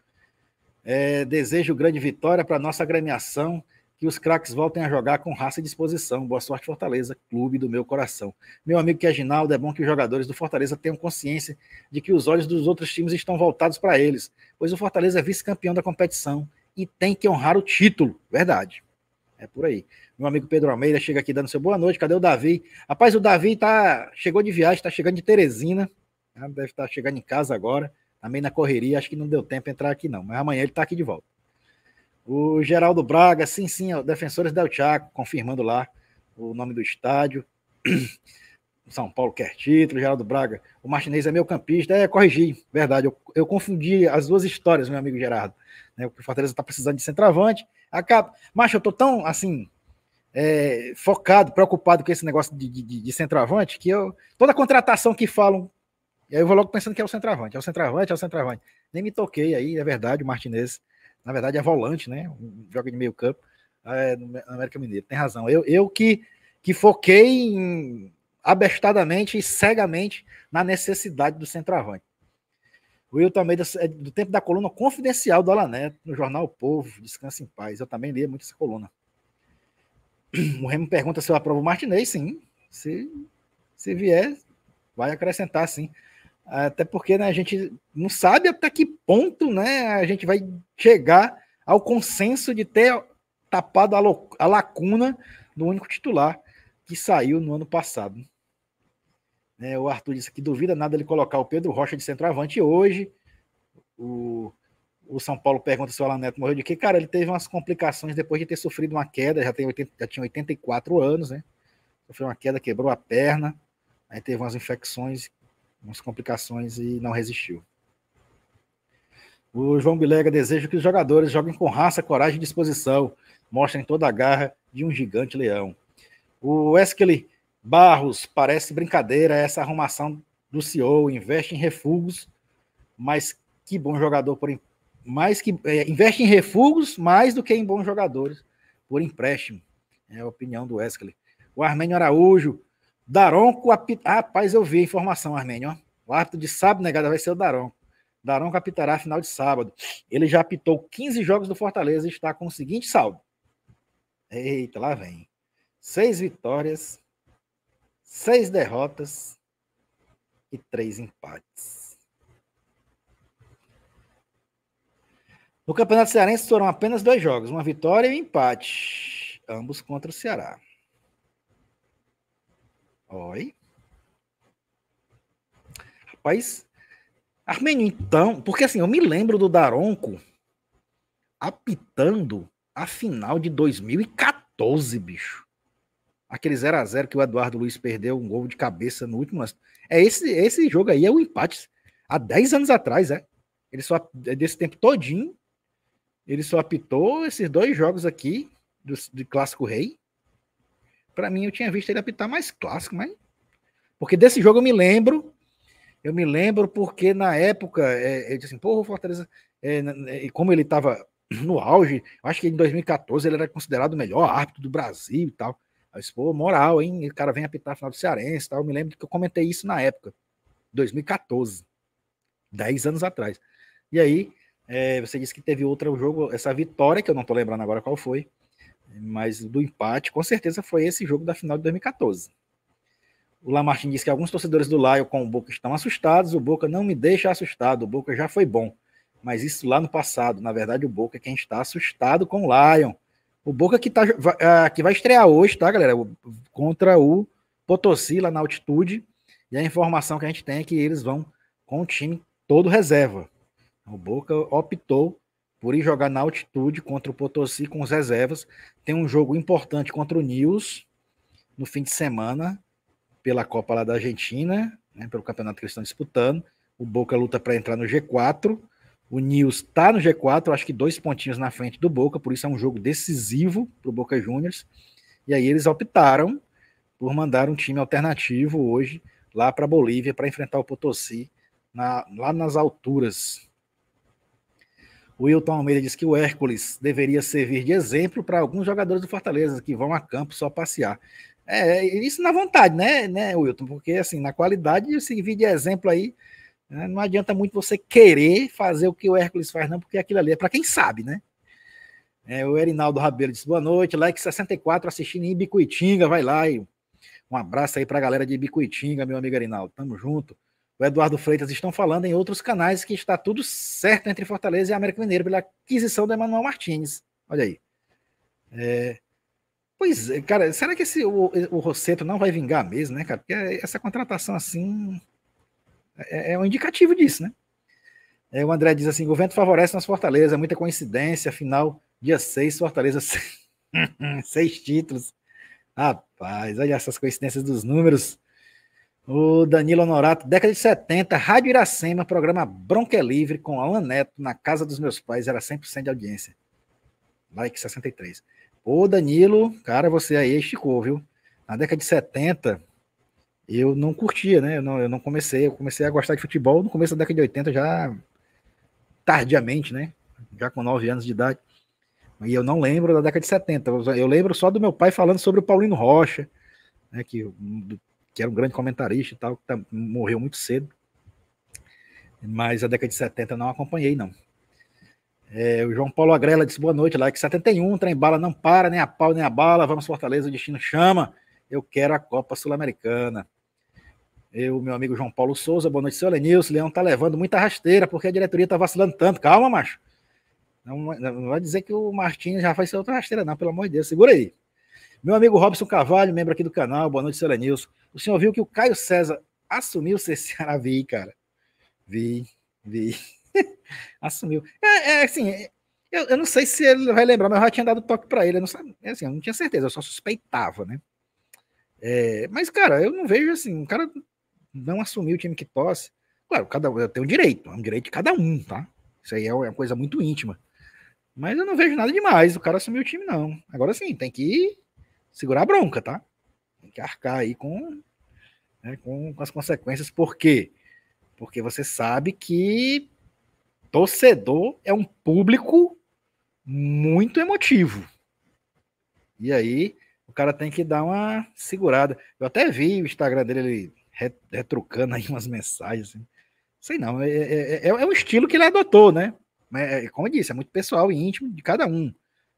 É, desejo grande vitória para nossa agremiação que os craques voltem a jogar com raça e disposição. Boa sorte, Fortaleza, clube do meu coração. Meu amigo que é Ginaldo, é bom que os jogadores do Fortaleza tenham consciência de que os olhos dos outros times estão voltados para eles, pois o Fortaleza é vice-campeão da competição e tem que honrar o título. Verdade. É por aí. Meu amigo Pedro Almeida chega aqui dando seu boa noite. Cadê o Davi? Rapaz, o Davi tá, chegou de viagem, está chegando de Teresina. Né? Deve estar tá chegando em casa agora. Também na correria, acho que não deu tempo de entrar aqui, não. Mas amanhã ele está aqui de volta. O Geraldo Braga, sim, sim, ó, é defensores Del Chaco, confirmando lá o nome do estádio. São Paulo quer título, Geraldo Braga. O Martinez é meu campista. É, corrigi, verdade. Eu, eu, confundi as duas histórias, meu amigo Gerardo. Né, o Fortaleza está precisando de centroavante. Acaba. Mas eu estou tão, assim, é, focado, preocupado com esse negócio de, de, de, centroavante, que eu. Toda contratação que falam, eu vou logo pensando que é o centroavante, é o centroavante, é o centroavante. Nem me toquei aí, é verdade, o Martinez na verdade é volante, né? Joga de meio campo ah, é, no América Mineiro. Tem razão. Eu, eu que, que foquei em, abestadamente e cegamente na necessidade do centroavante. O Will também é do tempo da coluna confidencial do Alaneto, no jornal o Povo, Descanse em Paz. Eu também lia muito essa coluna. O Remo pergunta se eu aprovo o Martinez, sim. Se, se vier, vai acrescentar, sim até porque né, a gente não sabe até que ponto né, a gente vai chegar ao consenso de ter tapado a, a lacuna do único titular que saiu no ano passado. Né, o Arthur disse que duvida nada ele colocar o Pedro Rocha de centroavante hoje. O, o São Paulo pergunta se o Alan Neto morreu de quê? Cara, ele teve umas complicações depois de ter sofrido uma queda, já, tem 80, já tinha 84 anos, né? Sofreu uma queda, quebrou a perna, aí teve umas infecções umas complicações e não resistiu. O João Bilega deseja que os jogadores joguem com raça, coragem e disposição, mostrem toda a garra de um gigante leão. O Wesley Barros, parece brincadeira essa arrumação do CEO, investe em refugos, mas que bom jogador por mais que é, investe em refugos mais do que em bons jogadores por empréstimo. É a opinião do Wesley. O Armênio Araújo, Daronco apita. Ah, rapaz, eu vi a informação, Armênio. O árbitro de sábado, negado vai ser o Daronco. Daronco apitará a final de sábado. Ele já apitou 15 jogos do Fortaleza e está com o seguinte saldo. Eita, lá vem. Seis vitórias, seis derrotas e três empates. No Campeonato Cearense foram apenas dois jogos, uma vitória e um empate, ambos contra o Ceará. Oi. Rapaz, Armênio, então, porque assim, eu me lembro do Daronco apitando a final de 2014, bicho. Aquele 0 a 0 que o Eduardo Luiz perdeu um gol de cabeça no último lance. É esse esse jogo aí é o empate há 10 anos atrás, é. Ele só é desse tempo todinho, ele só apitou esses dois jogos aqui do, do clássico rei para mim, eu tinha visto ele apitar mais clássico, mas. Porque desse jogo eu me lembro. Eu me lembro porque na época é, eu é, disse assim, porra, o Fortaleza. É, é, como ele estava no auge, acho que em 2014 ele era considerado o melhor árbitro do Brasil e tal. Eu disse, pô, moral, hein? O cara vem apitar a final do Cearense e tal. Eu me lembro que eu comentei isso na época, 2014, 10 anos atrás. E aí, é, você disse que teve outro jogo, essa vitória, que eu não tô lembrando agora qual foi, mas do empate, com certeza foi esse jogo da final de 2014. O Lamartin disse que alguns torcedores do Lion com o Boca estão assustados, o Boca não me deixa assustado, o Boca já foi bom. Mas isso lá no passado, na verdade o Boca é quem está assustado com o Lion. O Boca que, tá, ah, que vai estrear hoje, tá galera, contra o Potosí lá na altitude, e a informação que a gente tem é que eles vão com o time todo reserva. O Boca optou por ir jogar na altitude contra o Potosí com as reservas. Tem um jogo importante contra o News no fim de semana, pela Copa lá da Argentina, né, pelo campeonato que eles estão disputando. O Boca luta para entrar no G4. O News está no G4, acho que dois pontinhos na frente do Boca, por isso é um jogo decisivo para o Boca Juniors. E aí eles optaram por mandar um time alternativo hoje lá para a Bolívia para enfrentar o Potosí na, lá nas alturas o Wilton Almeida diz que o Hércules deveria servir de exemplo para alguns jogadores do Fortaleza que vão a campo só passear. É, é, isso na vontade, né, né, Wilton? Porque, assim, na qualidade, servir de exemplo aí, né, não adianta muito você querer fazer o que o Hércules faz, não, porque aquilo ali é para quem sabe, né? É, o Erinaldo Rabelo disse, boa noite, like 64 assistindo em Bicuitinga, vai lá. E um abraço aí para a galera de Bicuitinga, meu amigo Erinaldo, tamo junto o Eduardo Freitas estão falando em outros canais que está tudo certo entre Fortaleza e América Mineiro pela aquisição do Emanuel Martins. Olha aí. É... Pois é, cara, será que esse, o, o Rosseto não vai vingar mesmo, né, cara? Porque essa contratação assim é, é um indicativo disso, né? É, o André diz assim: o vento favorece nas Fortaleza, muita coincidência, Final dia 6, Fortaleza, seis títulos. Rapaz, olha essas coincidências dos números. O Danilo Honorato, década de 70, Rádio Iracema, programa Bronca é Livre com Alan Neto, na casa dos meus pais, era 100% de audiência. Like 63. Ô Danilo, cara, você aí esticou, é viu? Na década de 70, eu não curtia, né? Eu não, eu não comecei, eu comecei a gostar de futebol no começo da década de 80, já tardiamente, né? Já com 9 anos de idade. E eu não lembro da década de 70. Eu lembro só do meu pai falando sobre o Paulino Rocha, né? Que que era um grande comentarista e tal, que tá, morreu muito cedo. Mas a década de 70 não acompanhei, não. É, o João Paulo Agrela disse boa noite lá, que 71, trem bala não para, nem a pau, nem a bala, vamos Fortaleza, o destino chama, eu quero a Copa Sul-Americana. Eu, meu amigo João Paulo Souza, boa noite, seu Lenilson, Leão tá levando muita rasteira, porque a diretoria tá vacilando tanto, calma, macho. Não, não vai dizer que o Martins já ser outra rasteira, não, pelo amor de Deus, segura aí. Meu amigo Robson Carvalho, membro aqui do canal, boa noite, Sara O senhor viu que o Caio César assumiu ser Ceará? Vi, cara. Vi, vi. assumiu. É, é assim, é, eu, eu, não sei se ele vai lembrar, mas eu já tinha dado toque para ele. Eu não, sabe, é assim, eu não tinha certeza, eu só suspeitava, né? É, mas, cara, eu não vejo assim, um cara não assumir o time que tosse. Claro, cada um tem um direito, é um direito de cada um, tá? Isso aí é uma coisa muito íntima. Mas eu não vejo nada demais o cara assumir o time, não. Agora sim, tem que segurar a bronca, tá? Tem que arcar aí com, né, com, as consequências. Por quê? Porque você sabe que torcedor é um público muito emotivo. E aí o cara tem que dar uma segurada. Eu até vi o Instagram dele ele retrucando aí umas mensagens. Assim. Sei não, é, é, é, um estilo que ele adotou, né? como eu disse, é muito pessoal e íntimo de cada um.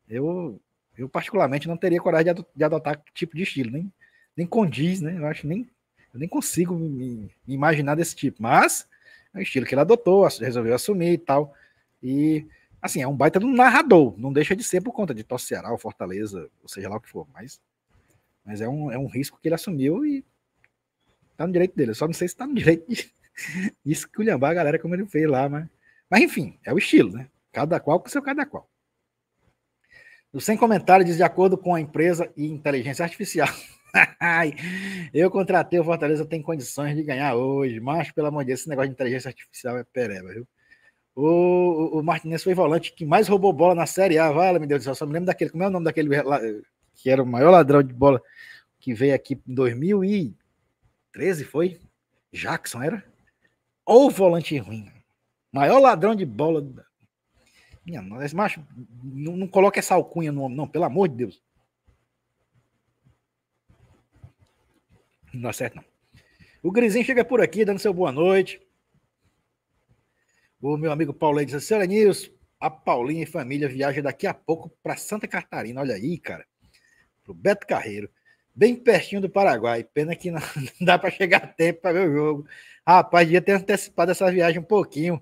Eu eu, particularmente, não teria coragem de adotar tipo de estilo, nem, nem condiz, né? Eu acho nem eu nem consigo me, me imaginar desse tipo, mas é um estilo que ele adotou, resolveu assumir e tal. E assim, é um baita do narrador, não deixa de ser por conta de Tosse Ceará, Fortaleza, ou seja lá o que for, mas, mas é, um, é um risco que ele assumiu e tá no direito dele. Eu só não sei se tá no direito de, de esculhambar a galera como ele fez lá, mas, mas enfim, é o estilo, né? Cada qual com seu cada qual. O sem comentário diz de acordo com a empresa e inteligência artificial. eu contratei o Fortaleza, tem condições de ganhar hoje, mas pelo amor de Deus, esse negócio de inteligência artificial é pereba, viu? O, o, o Martinez foi volante que mais roubou bola na Série A, vale, meu Deus do céu, só me lembro daquele, como é o nome daquele que era o maior ladrão de bola que veio aqui em 2013, foi? Jackson era? Ou volante ruim, maior ladrão de bola minha nossa, macho, não, não coloca essa alcunha no homem, não, pelo amor de Deus. Não dá certo, não. O Grisinho chega por aqui, dando seu boa noite. O meu amigo Paulinho diz assim: Olha, Nilson, a Paulinha e família viajam daqui a pouco para Santa Catarina. Olha aí, cara. Pro Beto Carreiro. Bem pertinho do Paraguai. Pena que não, não dá para chegar a tempo para ver o jogo. Rapaz, devia ter antecipado essa viagem um pouquinho.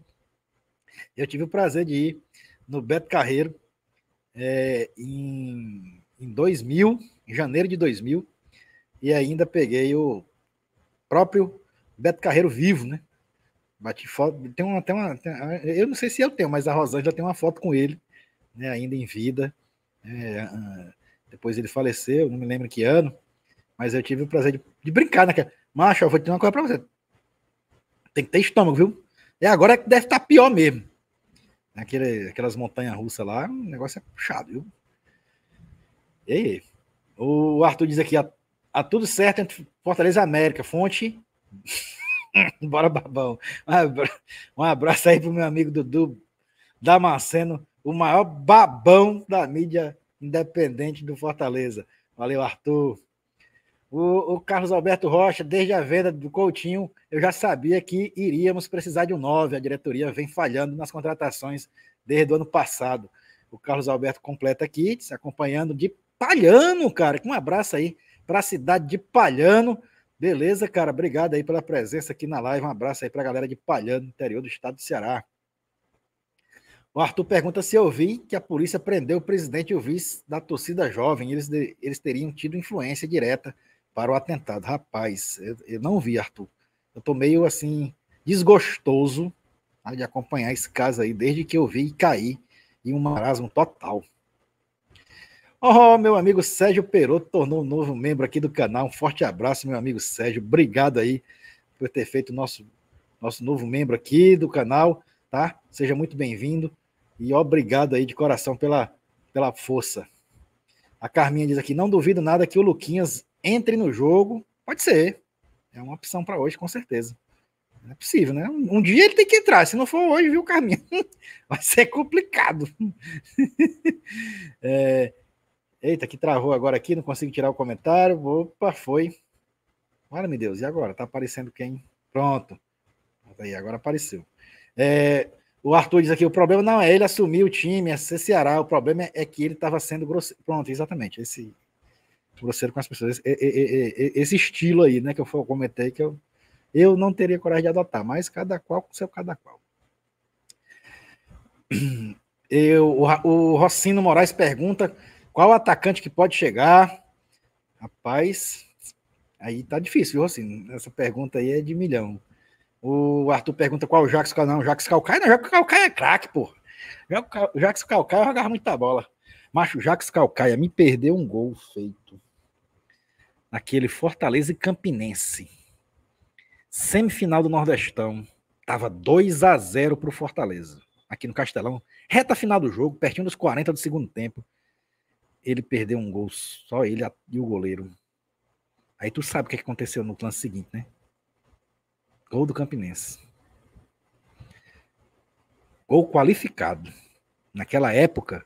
Eu tive o prazer de ir no Beto Carreiro é, em, em 2000, em janeiro de 2000, e ainda peguei o próprio Beto Carreiro vivo, né? Bati foto, tem uma, tem uma, tem eu não sei se eu tenho, mas a Rosângela tem uma foto com ele, né, ainda em vida. É, depois ele faleceu, não me lembro que ano, mas eu tive o prazer de, de brincar naquela. Né, macho, eu vou te dar uma coisa pra você. Tem que ter estômago, viu? É agora que deve estar tá pior mesmo. Aquele, aquelas montanhas russas lá, o negócio é puxado, viu? E aí? O Arthur diz aqui: a, a tudo certo entre Fortaleza América, fonte. Bora, babão. Um abraço aí pro meu amigo Dudu Damasceno, o maior babão da mídia independente do Fortaleza. Valeu, Arthur. O, o, Carlos Alberto Rocha, desde a venda do Coutinho, eu já sabia que iríamos precisar de um 9. A diretoria vem falhando nas contratações desde o ano passado. O Carlos Alberto completa aqui, se acompanhando de Palhano, cara. Um abraço aí para a cidade de Palhano. Beleza, cara? Obrigado aí pela presença aqui na live. Um abraço aí para a galera de Palhano, interior do estado do Ceará. O Arthur pergunta se eu vi que a polícia prendeu o presidente e o vice da torcida jovem. Eles, eles teriam tido influência direta para o atentado. Rapaz, eu, eu não vi, Arthur. Eu estou meio assim, desgostoso né, de acompanhar esse caso aí, desde que eu vi e em um marasmo total. Oh, meu amigo Sérgio Perotto tornou um novo membro aqui do canal. Um forte abraço, meu amigo Sérgio. Obrigado aí por ter feito nosso nosso novo membro aqui do canal, tá? Seja muito bem-vindo e obrigado aí de coração pela pela força. A Carminha diz aqui: "Não duvido nada que o Luquinhas entre no jogo. Pode ser. É uma opção para hoje, com certeza. Não é possível, né? Um dia ele tem que entrar. Se não for hoje, viu, caminho, Vai ser complicado. É... Eita, que travou agora aqui, não consigo tirar o comentário. Opa, foi. Olha, meu Deus, e agora? Tá aparecendo quem? Pronto. Aí, agora apareceu. É... O Arthur diz aqui: o problema não é ele assumir o time, é ser Ceará. O problema é que ele estava sendo grosseiro. Pronto, exatamente. Esse, ser com as pessoas. Esse estilo aí, né, que eu comentei, que eu, eu não teria coragem de adotar, mas cada qual com seu cada qual. Eu, o, o Rossino Moraes pergunta qual atacante que pode chegar. Rapaz, aí tá difícil, viu, Rossino? Essa pergunta aí é de milhão. O Arthur pergunta qual o Jacques Calcaia. Não, o Jacques Calcaia, não, Jacques Calcaia é craque, pô. Jacques Calcaia jogava muita bola. Macho, Jacques Calcaia me perdeu um gol feito naquele Fortaleza e Campinense. Semifinal do Nordestão. Tava 2 a 0 pro Fortaleza, aqui no Castelão. Reta final do jogo, pertinho dos 40 do segundo tempo. Ele perdeu um gol, só ele e o goleiro. Aí tu sabe o é que aconteceu no lance seguinte, né? Gol do Campinense. Gol qualificado. Naquela época,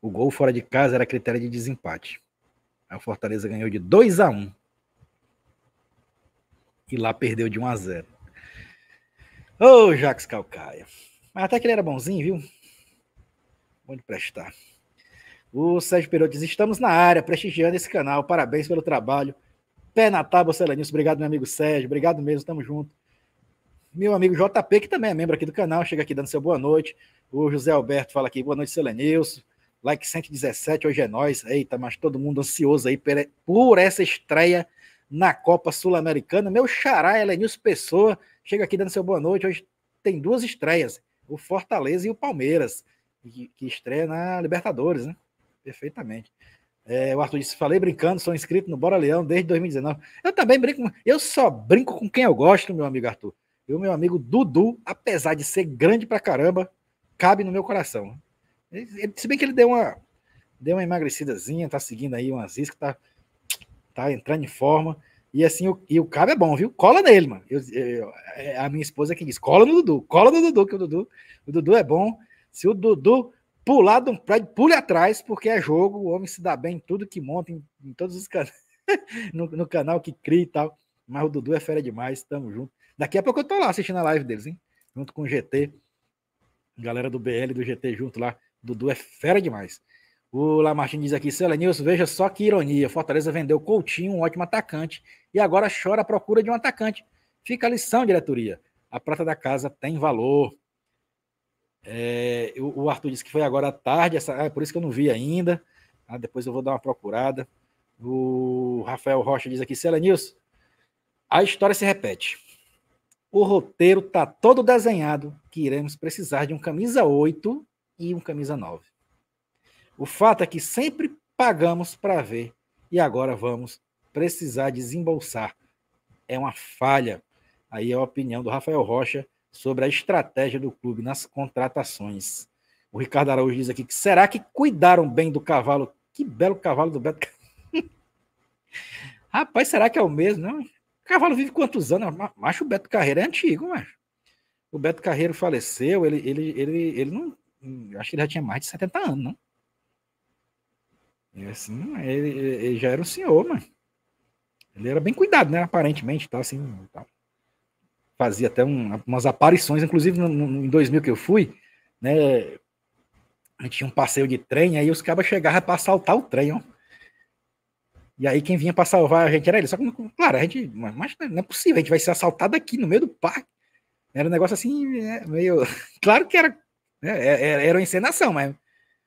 o gol fora de casa era critério de desempate. Aí o Fortaleza ganhou de 2 a 1 E lá perdeu de 1 a 0 Ô, oh, Jax Calcaia. Mas até que ele era bonzinho, viu? Bom prestar. O Sérgio Perotes, diz, estamos na área, prestigiando esse canal. Parabéns pelo trabalho. Pé na tábua, Celanils. Obrigado, meu amigo Sérgio. Obrigado mesmo, tamo junto. Meu amigo JP, que também é membro aqui do canal, chega aqui dando seu boa noite. O José Alberto fala aqui, boa noite, Selenilson like 117, hoje é nós. Eita, mas todo mundo ansioso aí por essa estreia na Copa Sul-Americana. Meu xará, Elenius Pessoa, chega aqui dando seu boa noite. Hoje tem duas estreias, o Fortaleza e o Palmeiras, que, que estreia na Libertadores, né? Perfeitamente. É, o Arthur disse, falei brincando, sou inscrito no Bora Leão desde 2019. Eu também brinco, eu só brinco com quem eu gosto, meu amigo Arthur. E o meu amigo Dudu, apesar de ser grande pra caramba, cabe no meu coração. Ele, se bem que ele deu uma, deu uma emagrecidazinha, tá seguindo aí umas iscas, tá, tá entrando em forma. E assim, o, e o cabo é bom, viu? Cola nele, mano. Eu, eu, é a minha esposa que diz: cola no Dudu, cola no Dudu, que o Dudu, o Dudu é bom. Se o Dudu pular de um prédio, pule atrás, porque é jogo, o homem se dá bem em tudo que monta, em, em todos os canais, no, no, canal que cria e tal. Mas o Dudu é fera demais, tamo junto. Daqui a pouco eu tô lá assistindo a live deles, hein? Junto com o GT, galera do BL do GT junto lá, Dudu é fera demais. O Lamartine diz aqui, Selenius, veja só que ironia. Fortaleza vendeu Coutinho, um ótimo atacante, e agora chora à procura de um atacante. Fica a lição, diretoria. A prata da casa tem valor. É, o, Arthur disse que foi agora à tarde, essa, é por isso que eu não vi ainda. Ah, depois eu vou dar uma procurada. O Rafael Rocha diz aqui, Selenius, a história se repete. O roteiro tá todo desenhado que iremos precisar de um camisa 8 e um camisa 9. O fato é que sempre pagamos para ver e agora vamos precisar desembolsar. É uma falha. Aí é a opinião do Rafael Rocha sobre a estratégia do clube nas contratações. O Ricardo Araújo diz aqui que será que cuidaram bem do cavalo? Que belo cavalo do Beto. Rapaz, será que é o mesmo? Não? O cavalo vive quantos anos? Macho, o Beto Carreiro é antigo, mas O Beto Carreiro faleceu, ele, ele, ele, ele não eu acho que ele já tinha mais de 70 anos, não? E é assim, ele, ele já era um senhor, mano. Ele era bem cuidado, né? Aparentemente, tá assim. Tá. Fazia até um, umas aparições, inclusive no, no, em 2000 que eu fui, né? A gente tinha um passeio de trem, aí os cabas chegavam para assaltar o trem, ó. E aí quem vinha para salvar a gente era ele. Só que, claro, a gente, mas não é possível, a gente vai ser assaltado aqui no meio do parque. Era um negócio assim, né, meio. Claro que era né? É, é, era uma encenação, mas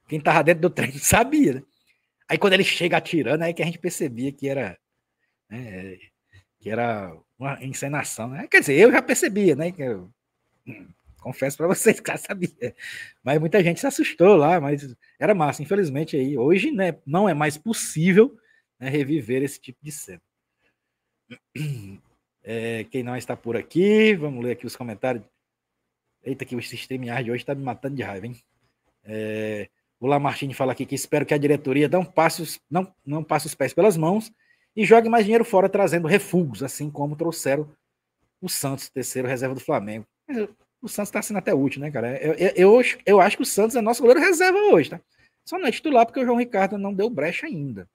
quem estava dentro do trem sabia. Né? Aí quando ele chega atirando, aí que a gente percebia que era, né, que era uma encenação. Né? Quer dizer, eu já percebia, né? Eu, hum, confesso para vocês que já sabia. Mas muita gente se assustou lá, mas era massa. Infelizmente, aí, hoje né, não é mais possível né, reviver esse tipo de cena. É, quem não está por aqui, vamos ler aqui os comentários. Eita, que esse de hoje está me matando de raiva, hein? É, o Lamartine fala aqui que espero que a diretoria não passe, os, não, não passe os pés pelas mãos e jogue mais dinheiro fora trazendo refugos, assim como trouxeram o Santos, terceiro reserva do Flamengo. O Santos está sendo até útil, né, cara? Eu, eu, eu, eu, acho que o Santos é nosso goleiro reserva hoje, tá? Só não é titular porque o João Ricardo não deu brecha ainda.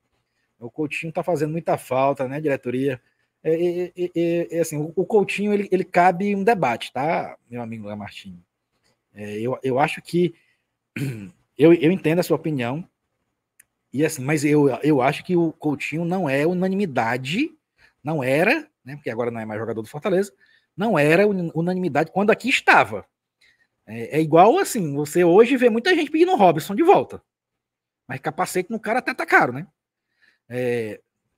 O Coutinho está fazendo muita falta, né, diretoria? É é é, é, é, é, assim, o, o Coutinho ele, ele cabe um debate, tá, meu amigo Lamartine? eu, eu acho que eu, eu entendo a sua opinião e assim, mas eu, eu acho que o Coutinho não é unanimidade, não era, né? Porque agora não é mais jogador do Fortaleza, não era unanimidade quando aqui estava. É, igual assim, você hoje vê muita gente pedindo o Robson de volta, mas capacete no cara até tá, tá caro, né?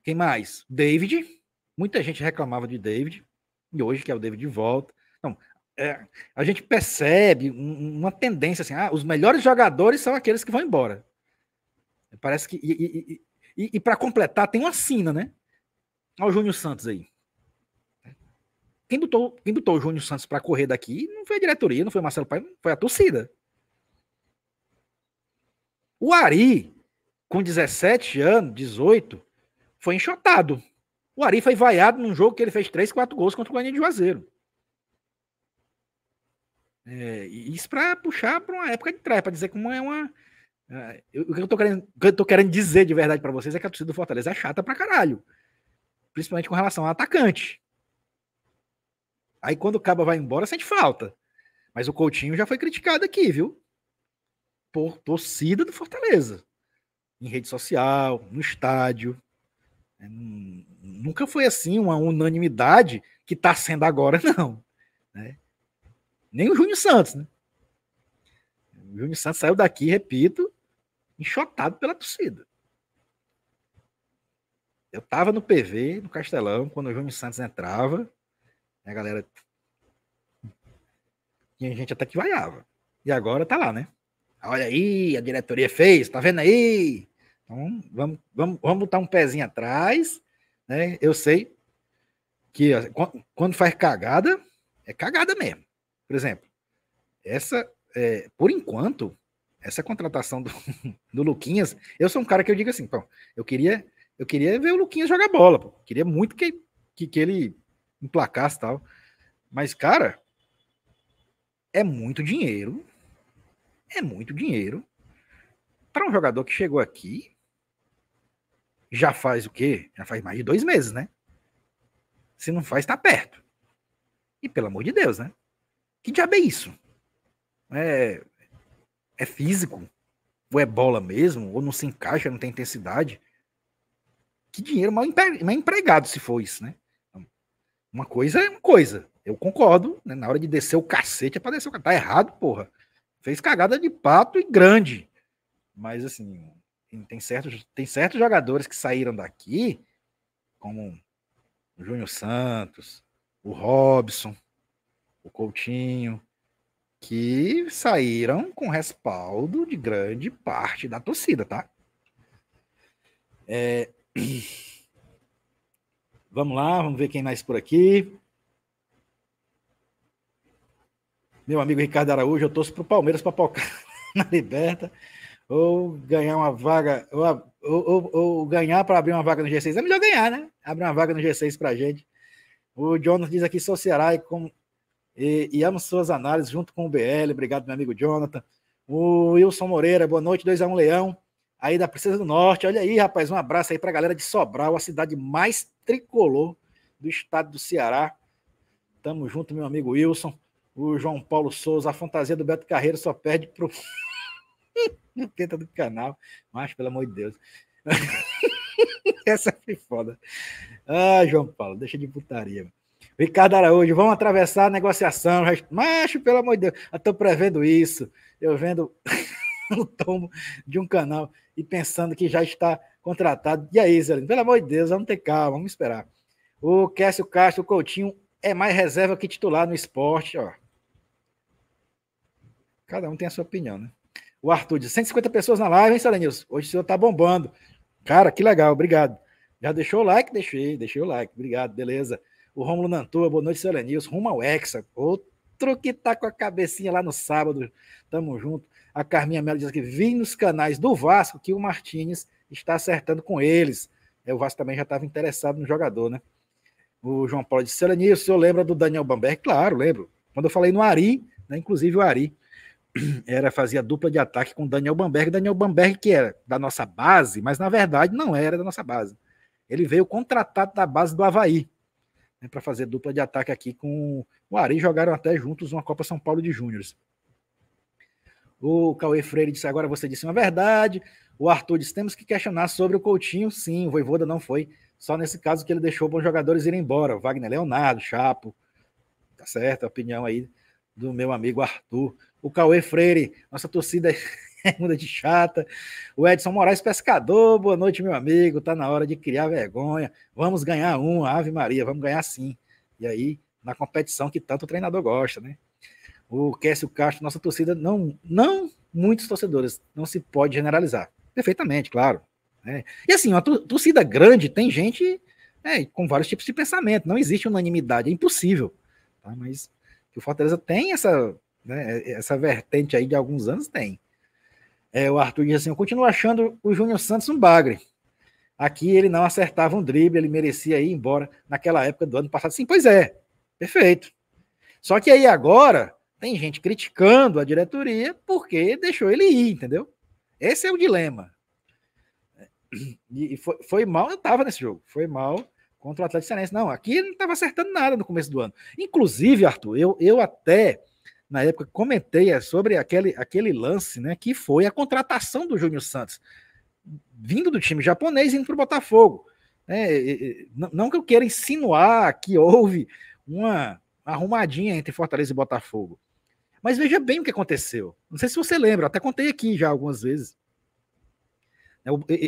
quem mais? David, Muita gente reclamava de David, e hoje que é o David de volta. Então, é, a gente percebe uma tendência assim: ah, os melhores jogadores são aqueles que vão embora. Parece que. E, e, e, e para completar, tem uma sina, né? Olha o Júnior Santos aí. Quem botou, quem botou o Júnior Santos para correr daqui não foi a diretoria, não foi o Marcelo Pai, foi a torcida. O Ari, com 17 anos, 18, foi enxotado. O Ari foi vaiado num jogo que ele fez 3, 4 gols contra o Guarani de Juazeiro. É, isso para puxar para uma época de trás, para dizer como é uma. É, eu, o, que eu tô querendo, o que eu tô querendo dizer de verdade para vocês é que a torcida do Fortaleza é chata pra caralho. Principalmente com relação ao atacante. Aí quando o Caba vai embora, sente falta. Mas o Coutinho já foi criticado aqui, viu? Por torcida do Fortaleza. Em rede social, no estádio. É, nunca foi assim uma unanimidade que está sendo agora, não. Né? Nem o Júnior Santos, né? O Júnior Santos saiu daqui, repito, enxotado pela torcida. Eu estava no PV, no Castelão, quando o Júnior Santos entrava, né, a galera. Tinha gente até que vaiava. E agora tá lá, né? Olha aí, a diretoria fez, tá vendo aí? Então, vamos, vamos, vamos botar um pezinho atrás né? Eu sei que quando faz cagada, é cagada mesmo. Por exemplo, essa, é, por enquanto, essa contratação do, do Luquinhas, eu sou um cara que eu digo assim, pô, eu queria, eu queria ver o Luquinhas jogar bola, pô. queria muito que, que, que ele emplacasse tal. Mas, cara, é muito dinheiro. É muito dinheiro para um jogador que chegou aqui já faz o quê? Já faz mais de dois meses, né? Se não faz, tá perto. E pelo amor de Deus, né? Que diabo é isso? É, é físico? Ou é bola mesmo? Ou não se encaixa, não tem intensidade? Que dinheiro mal, empre... mal empregado se for isso, né? Uma coisa é uma coisa. Eu concordo, né? Na hora de descer o cacete é pra descer o cacete. Tá errado, porra. Fez cagada de pato e grande. Mas assim, tem, certos, tem certos jogadores que saíram daqui, como o Júnior Santos, o Robson, o Coutinho, que saíram com respaldo de grande parte da torcida, tá? É... Vamos lá, vamos ver quem mais por aqui. Meu amigo Ricardo Araújo, eu torço pro Palmeiras para pocar na liberta ou ganhar uma vaga, ou, ou, ou ganhar para abrir uma vaga no G6. É melhor ganhar, né? Abrir uma vaga no G6 para a gente. O Jonathan diz aqui: sou Ceará e, com, e, e, amo suas análises junto com o BL. Obrigado, meu amigo Jonathan. O Wilson Moreira, boa noite, 2x1 um, Leão, aí da Princesa do Norte. Olha aí, rapaz, um abraço aí para a galera de Sobral, a cidade mais tricolor do estado do Ceará. Tamo junto, meu amigo Wilson. O João Paulo Souza, a fantasia do Beto Carreiro só perde pro no teta do canal, mas pelo amor de Deus. Essa foi é foda. Ah, João Paulo, deixa de putaria. Ricardo Araújo, vamos atravessar a negociação. Macho, pelo amor de Deus, eu estou prevendo isso. Eu vendo o tomo de um canal e pensando que já está contratado. E aí, Zé? pelo amor de Deus, vamos ter calma, vamos esperar. O Cássio Castro, o Coutinho, é mais reserva que titular no esporte. Ó. Cada um tem a sua opinião, né? O Arthur diz: 150 pessoas na live, hein, Serenilson? Hoje o senhor tá bombando. Cara, que legal, obrigado. Já deixou o like? Deixei, deixei o like, obrigado, beleza. O Romulo Nantua, boa noite, Serenilson. Rumo ao Hexa, outro que tá com a cabecinha lá no sábado, tamo junto. A Carminha Melo diz que vim nos canais do Vasco que o Martins está acertando com eles. É, o Vasco também já estava interessado no jogador, né? O João Paulo disse, Selenilson, o senhor lembra do Daniel Bamberg? Claro, lembro. Quando eu falei no Ari, né? inclusive o Ari era fazia dupla de ataque com Daniel Bamberg. Daniel Bamberg, que era da nossa base, mas na verdade não era da nossa base. Ele veio contratado da base do Havaí né, para fazer dupla de ataque aqui com o Ari. Jogaram até juntos uma Copa São Paulo de Júniores. O Cauê Freire disse: agora você disse uma verdade. O Arthur disse: temos que questionar sobre o Coutinho. Sim, o Voivoda não foi. Só nesse caso que ele deixou bons jogadores irem embora. Wagner Leonardo, Chapo. Tá certo, a opinião aí do meu amigo Arthur o Cauê Freire, nossa torcida muda de chata, o Edson Moraes Pescador, boa noite, meu amigo, tá na hora de criar vergonha, vamos ganhar um, Ave Maria, vamos ganhar sim. E aí, na competição que tanto o treinador gosta, né? O Cássio Castro, nossa torcida, não, não muitos torcedores, não se pode generalizar. Perfeitamente, claro. Né? E assim, uma torcida grande tem gente né, com vários tipos de pensamento, não existe unanimidade, é impossível. Tá? Mas o Fortaleza tem essa né? É, é, essa vertente aí de alguns anos tem. É, o Arthur diz assim: eu continuo achando o Júnior Santos um bagre. Aqui ele não acertava um drible, ele merecia ir embora naquela época do ano passado. Sim, pois é, perfeito. Só que aí agora tem gente criticando a diretoria porque deixou ele ir, entendeu? Esse é o dilema. E foi, foi mal, eu estava nesse jogo, foi mal contra o Atlético Cearense. Não, aqui ele não estava acertando nada no começo do ano. Inclusive, Arthur, eu, eu até na época, comentei é sobre aquele, aquele lance, né? Que foi a contratação do Júnior Santos, vindo do time japonês, indo para o Botafogo. É, é, é não que eu queira insinuar que houve uma arrumadinha entre Fortaleza e Botafogo. Mas veja bem o que aconteceu. Não sei se você lembra, até contei aqui já algumas vezes.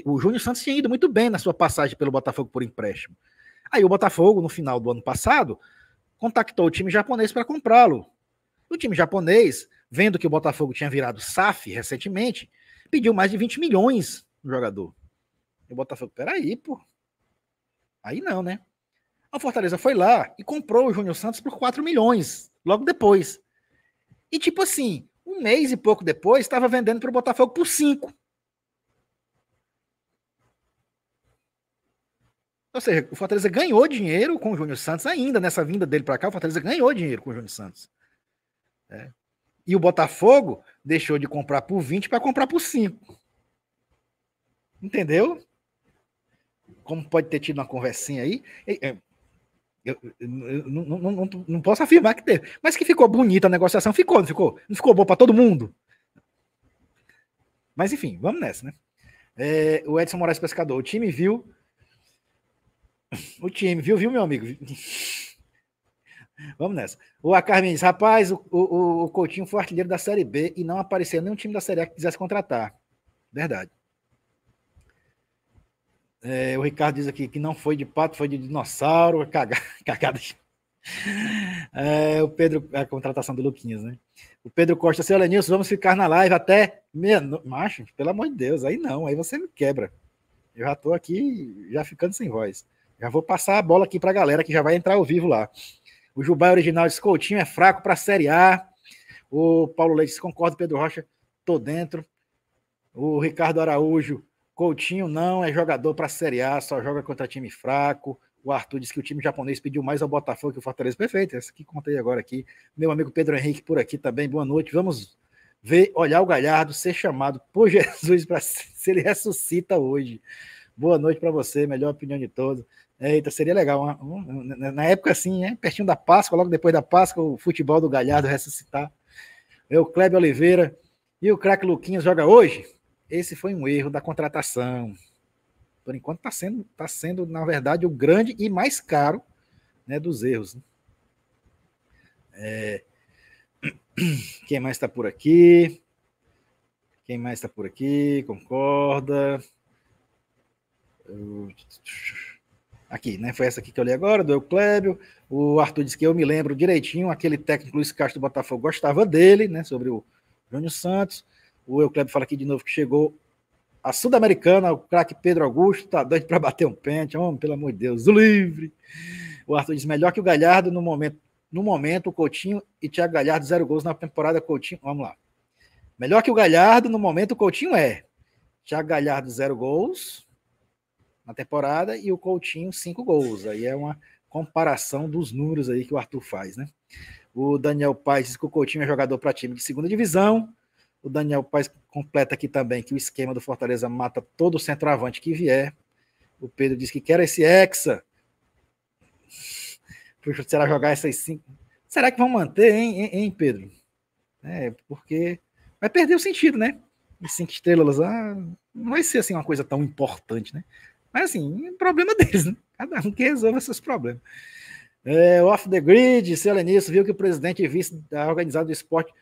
O, o Júnior Santos tinha ido muito bem na sua passagem pelo Botafogo por empréstimo. Aí o Botafogo, no final do ano passado, contactou o time japonês para comprá-lo. O time japonês, vendo que o Botafogo tinha virado SAF recentemente, pediu mais de 20 milhões no jogador. E o Botafogo, peraí, pô. Aí não, né? A Fortaleza foi lá e comprou o Júnior Santos por 4 milhões, logo depois. E tipo assim, um mês e pouco depois, estava vendendo para o Botafogo por 5. Ou seja, o Fortaleza ganhou dinheiro com o Júnior Santos ainda nessa vinda dele para cá. O Fortaleza ganhou dinheiro com o Júnior Santos. Né? E o Botafogo deixou de comprar por 20 para comprar por 5. Entendeu? Como pode ter tido uma conversinha aí. É, eu, eu não, não, não, não, posso afirmar que teve. Mas que ficou bonita a negociação. Ficou, não ficou? Não ficou bom para todo mundo? Mas enfim, vamos nessa, né? É, o Edson Moraes Pescador. O time viu. O time viu, viu, meu amigo? Vamos nessa. O diz, rapaz, o, o, o Coutinho foi artilheiro da Série B e não apareceu nenhum time da Série A que quisesse contratar. Verdade. É, o Ricardo diz aqui que não foi de pato, foi de dinossauro, é cagada. cagada. É, o Pedro, a contratação do Luquinhas, né? O Pedro Costa, seu Lenilson, vamos ficar na live até meia-noite. Macho, pelo amor de Deus, aí não, aí você me quebra. Eu já tô aqui, já ficando sem voz. Já vou passar a bola aqui pra galera que já vai entrar ao vivo lá. O Jubai é original de Coutinho é fraco para a Série A. O Paulo Leite disse, concordo, Pedro Rocha, tô dentro. O Ricardo Araújo, Coutinho não é jogador para a Série A, só joga contra time fraco. O Arthur disse que o time japonês pediu mais ao Botafogo que o Fortaleza. Perfeito, essa que contei agora aqui. Meu amigo Pedro Henrique por aqui também, boa noite. Vamos ver, olhar o Galhardo ser chamado por Jesus para se ele ressuscita hoje. Boa noite para você, melhor opinião de todos. Eita, seria legal. Uma, uma, na época, assim, né? Pertinho da Páscoa, logo depois da Páscoa, o futebol do Galhardo ressuscitar. É o Kleber Oliveira e o craque Luquinhas joga hoje. Esse foi um erro da contratação. Por enquanto, está sendo, tá sendo, na verdade, o grande e mais caro né, dos erros. Né? É... Quem mais está por aqui? Quem mais está por aqui? Concorda? Eu aqui, né? Foi essa aqui que eu li agora, do Euclébio. O Arthur disse que eu me lembro direitinho, aquele técnico Luiz Castro do Botafogo gostava dele, né? Sobre o Júnior Santos. O Euclébio fala aqui de novo que chegou a Sul-Americana, o craque Pedro Augusto, tá doido para bater um pente, homem, pelo amor de Deus, o livre. O Arthur diz melhor que o Galhardo no momento, no momento o Coutinho e Thiago Galhardo zero gols na temporada Coutinho. Vamos lá. Melhor que o Galhardo no momento o Coutinho é. Thiago Galhardo zero gols, na temporada e o Coutinho cinco gols. Aí é uma comparação dos números aí que o Arthur faz, né? O Daniel Paes diz que o Coutinho é jogador para time de segunda divisão. O Daniel Paes completa aqui também que o esquema do Fortaleza mata todo o centroavante que vier. O Pedro diz que quer esse Hexa. Será jogar essas cinco. Será que vão manter, hein, hein Pedro? É, porque vai perder o sentido, né? E cinco estrelas, ah, não vai ser assim uma coisa tão importante, né? Mas assim, é problema deles, né? Cada um que resolve seus problemas. É, off the grid, Selenice, viu que o presidente e vice da organizada do esporte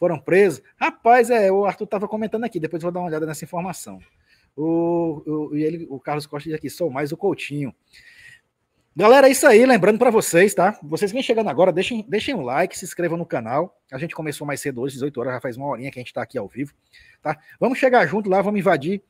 foram presos. Rapaz, é, o Arthur estava comentando aqui, depois vou dar uma olhada nessa informação. O, o, e ele, o Carlos Costa diz aqui, sou mais o Coutinho. Galera, é isso aí, lembrando para vocês, tá? Vocês que vêm chegando agora, deixem, deixem um like, se inscrevam no canal. A gente começou mais cedo hoje, 18 horas, já faz uma horinha que a gente está aqui ao vivo, tá? Vamos chegar junto lá, vamos invadir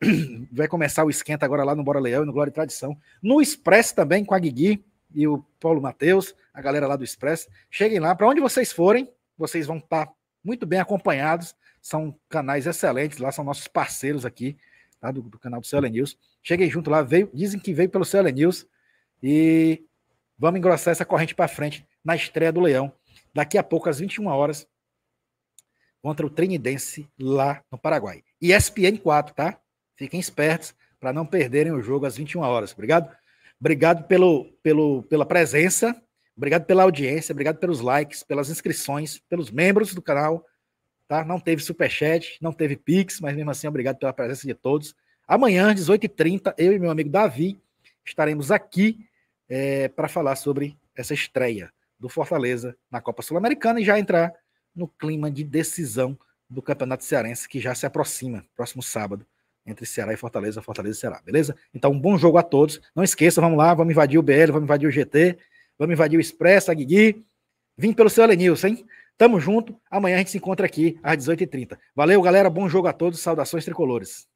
vai começar o esquenta agora lá no Bora Leão e no Glória e Tradição. No Express também, com a Guigui e o Paulo Matheus, a galera lá do Express. Cheguem lá, para onde vocês forem, vocês vão estar tá muito bem acompanhados. São canais excelentes lá, são nossos parceiros aqui, tá, do, do, canal do CL News. Cheguem junto lá, veio, dizem que veio pelo CL News e vamos engrossar essa corrente para frente na estreia do Leão. Daqui a pouco, às 21 horas, contra o Trinidense lá no Paraguai. E ESPN 4, tá? Fiquem espertos para não perderem o jogo às 21 horas. Obrigado. Obrigado pelo, pelo, pela presença, obrigado pela audiência, obrigado pelos likes, pelas inscrições, pelos membros do canal. Tá? Não teve superchat, não teve Pix, mas mesmo assim, obrigado pela presença de todos. Amanhã, às 18h30, eu e meu amigo Davi estaremos aqui é, para falar sobre essa estreia do Fortaleza na Copa Sul-Americana e já entrar no clima de decisão do Campeonato Cearense, que já se aproxima, próximo sábado entre Ceará e Fortaleza, Fortaleza e Ceará, beleza? Então, um bom jogo a todos. Não esqueça, vamos lá, vamos invadir o BL, vamos invadir o GT, vamos invadir o Expresso, a Guigui. Vim pelo seu Elenils, hein? Tamo junto. Amanhã a gente se encontra aqui às 18h30. Valeu, galera. Bom jogo a todos. Saudações tricolores.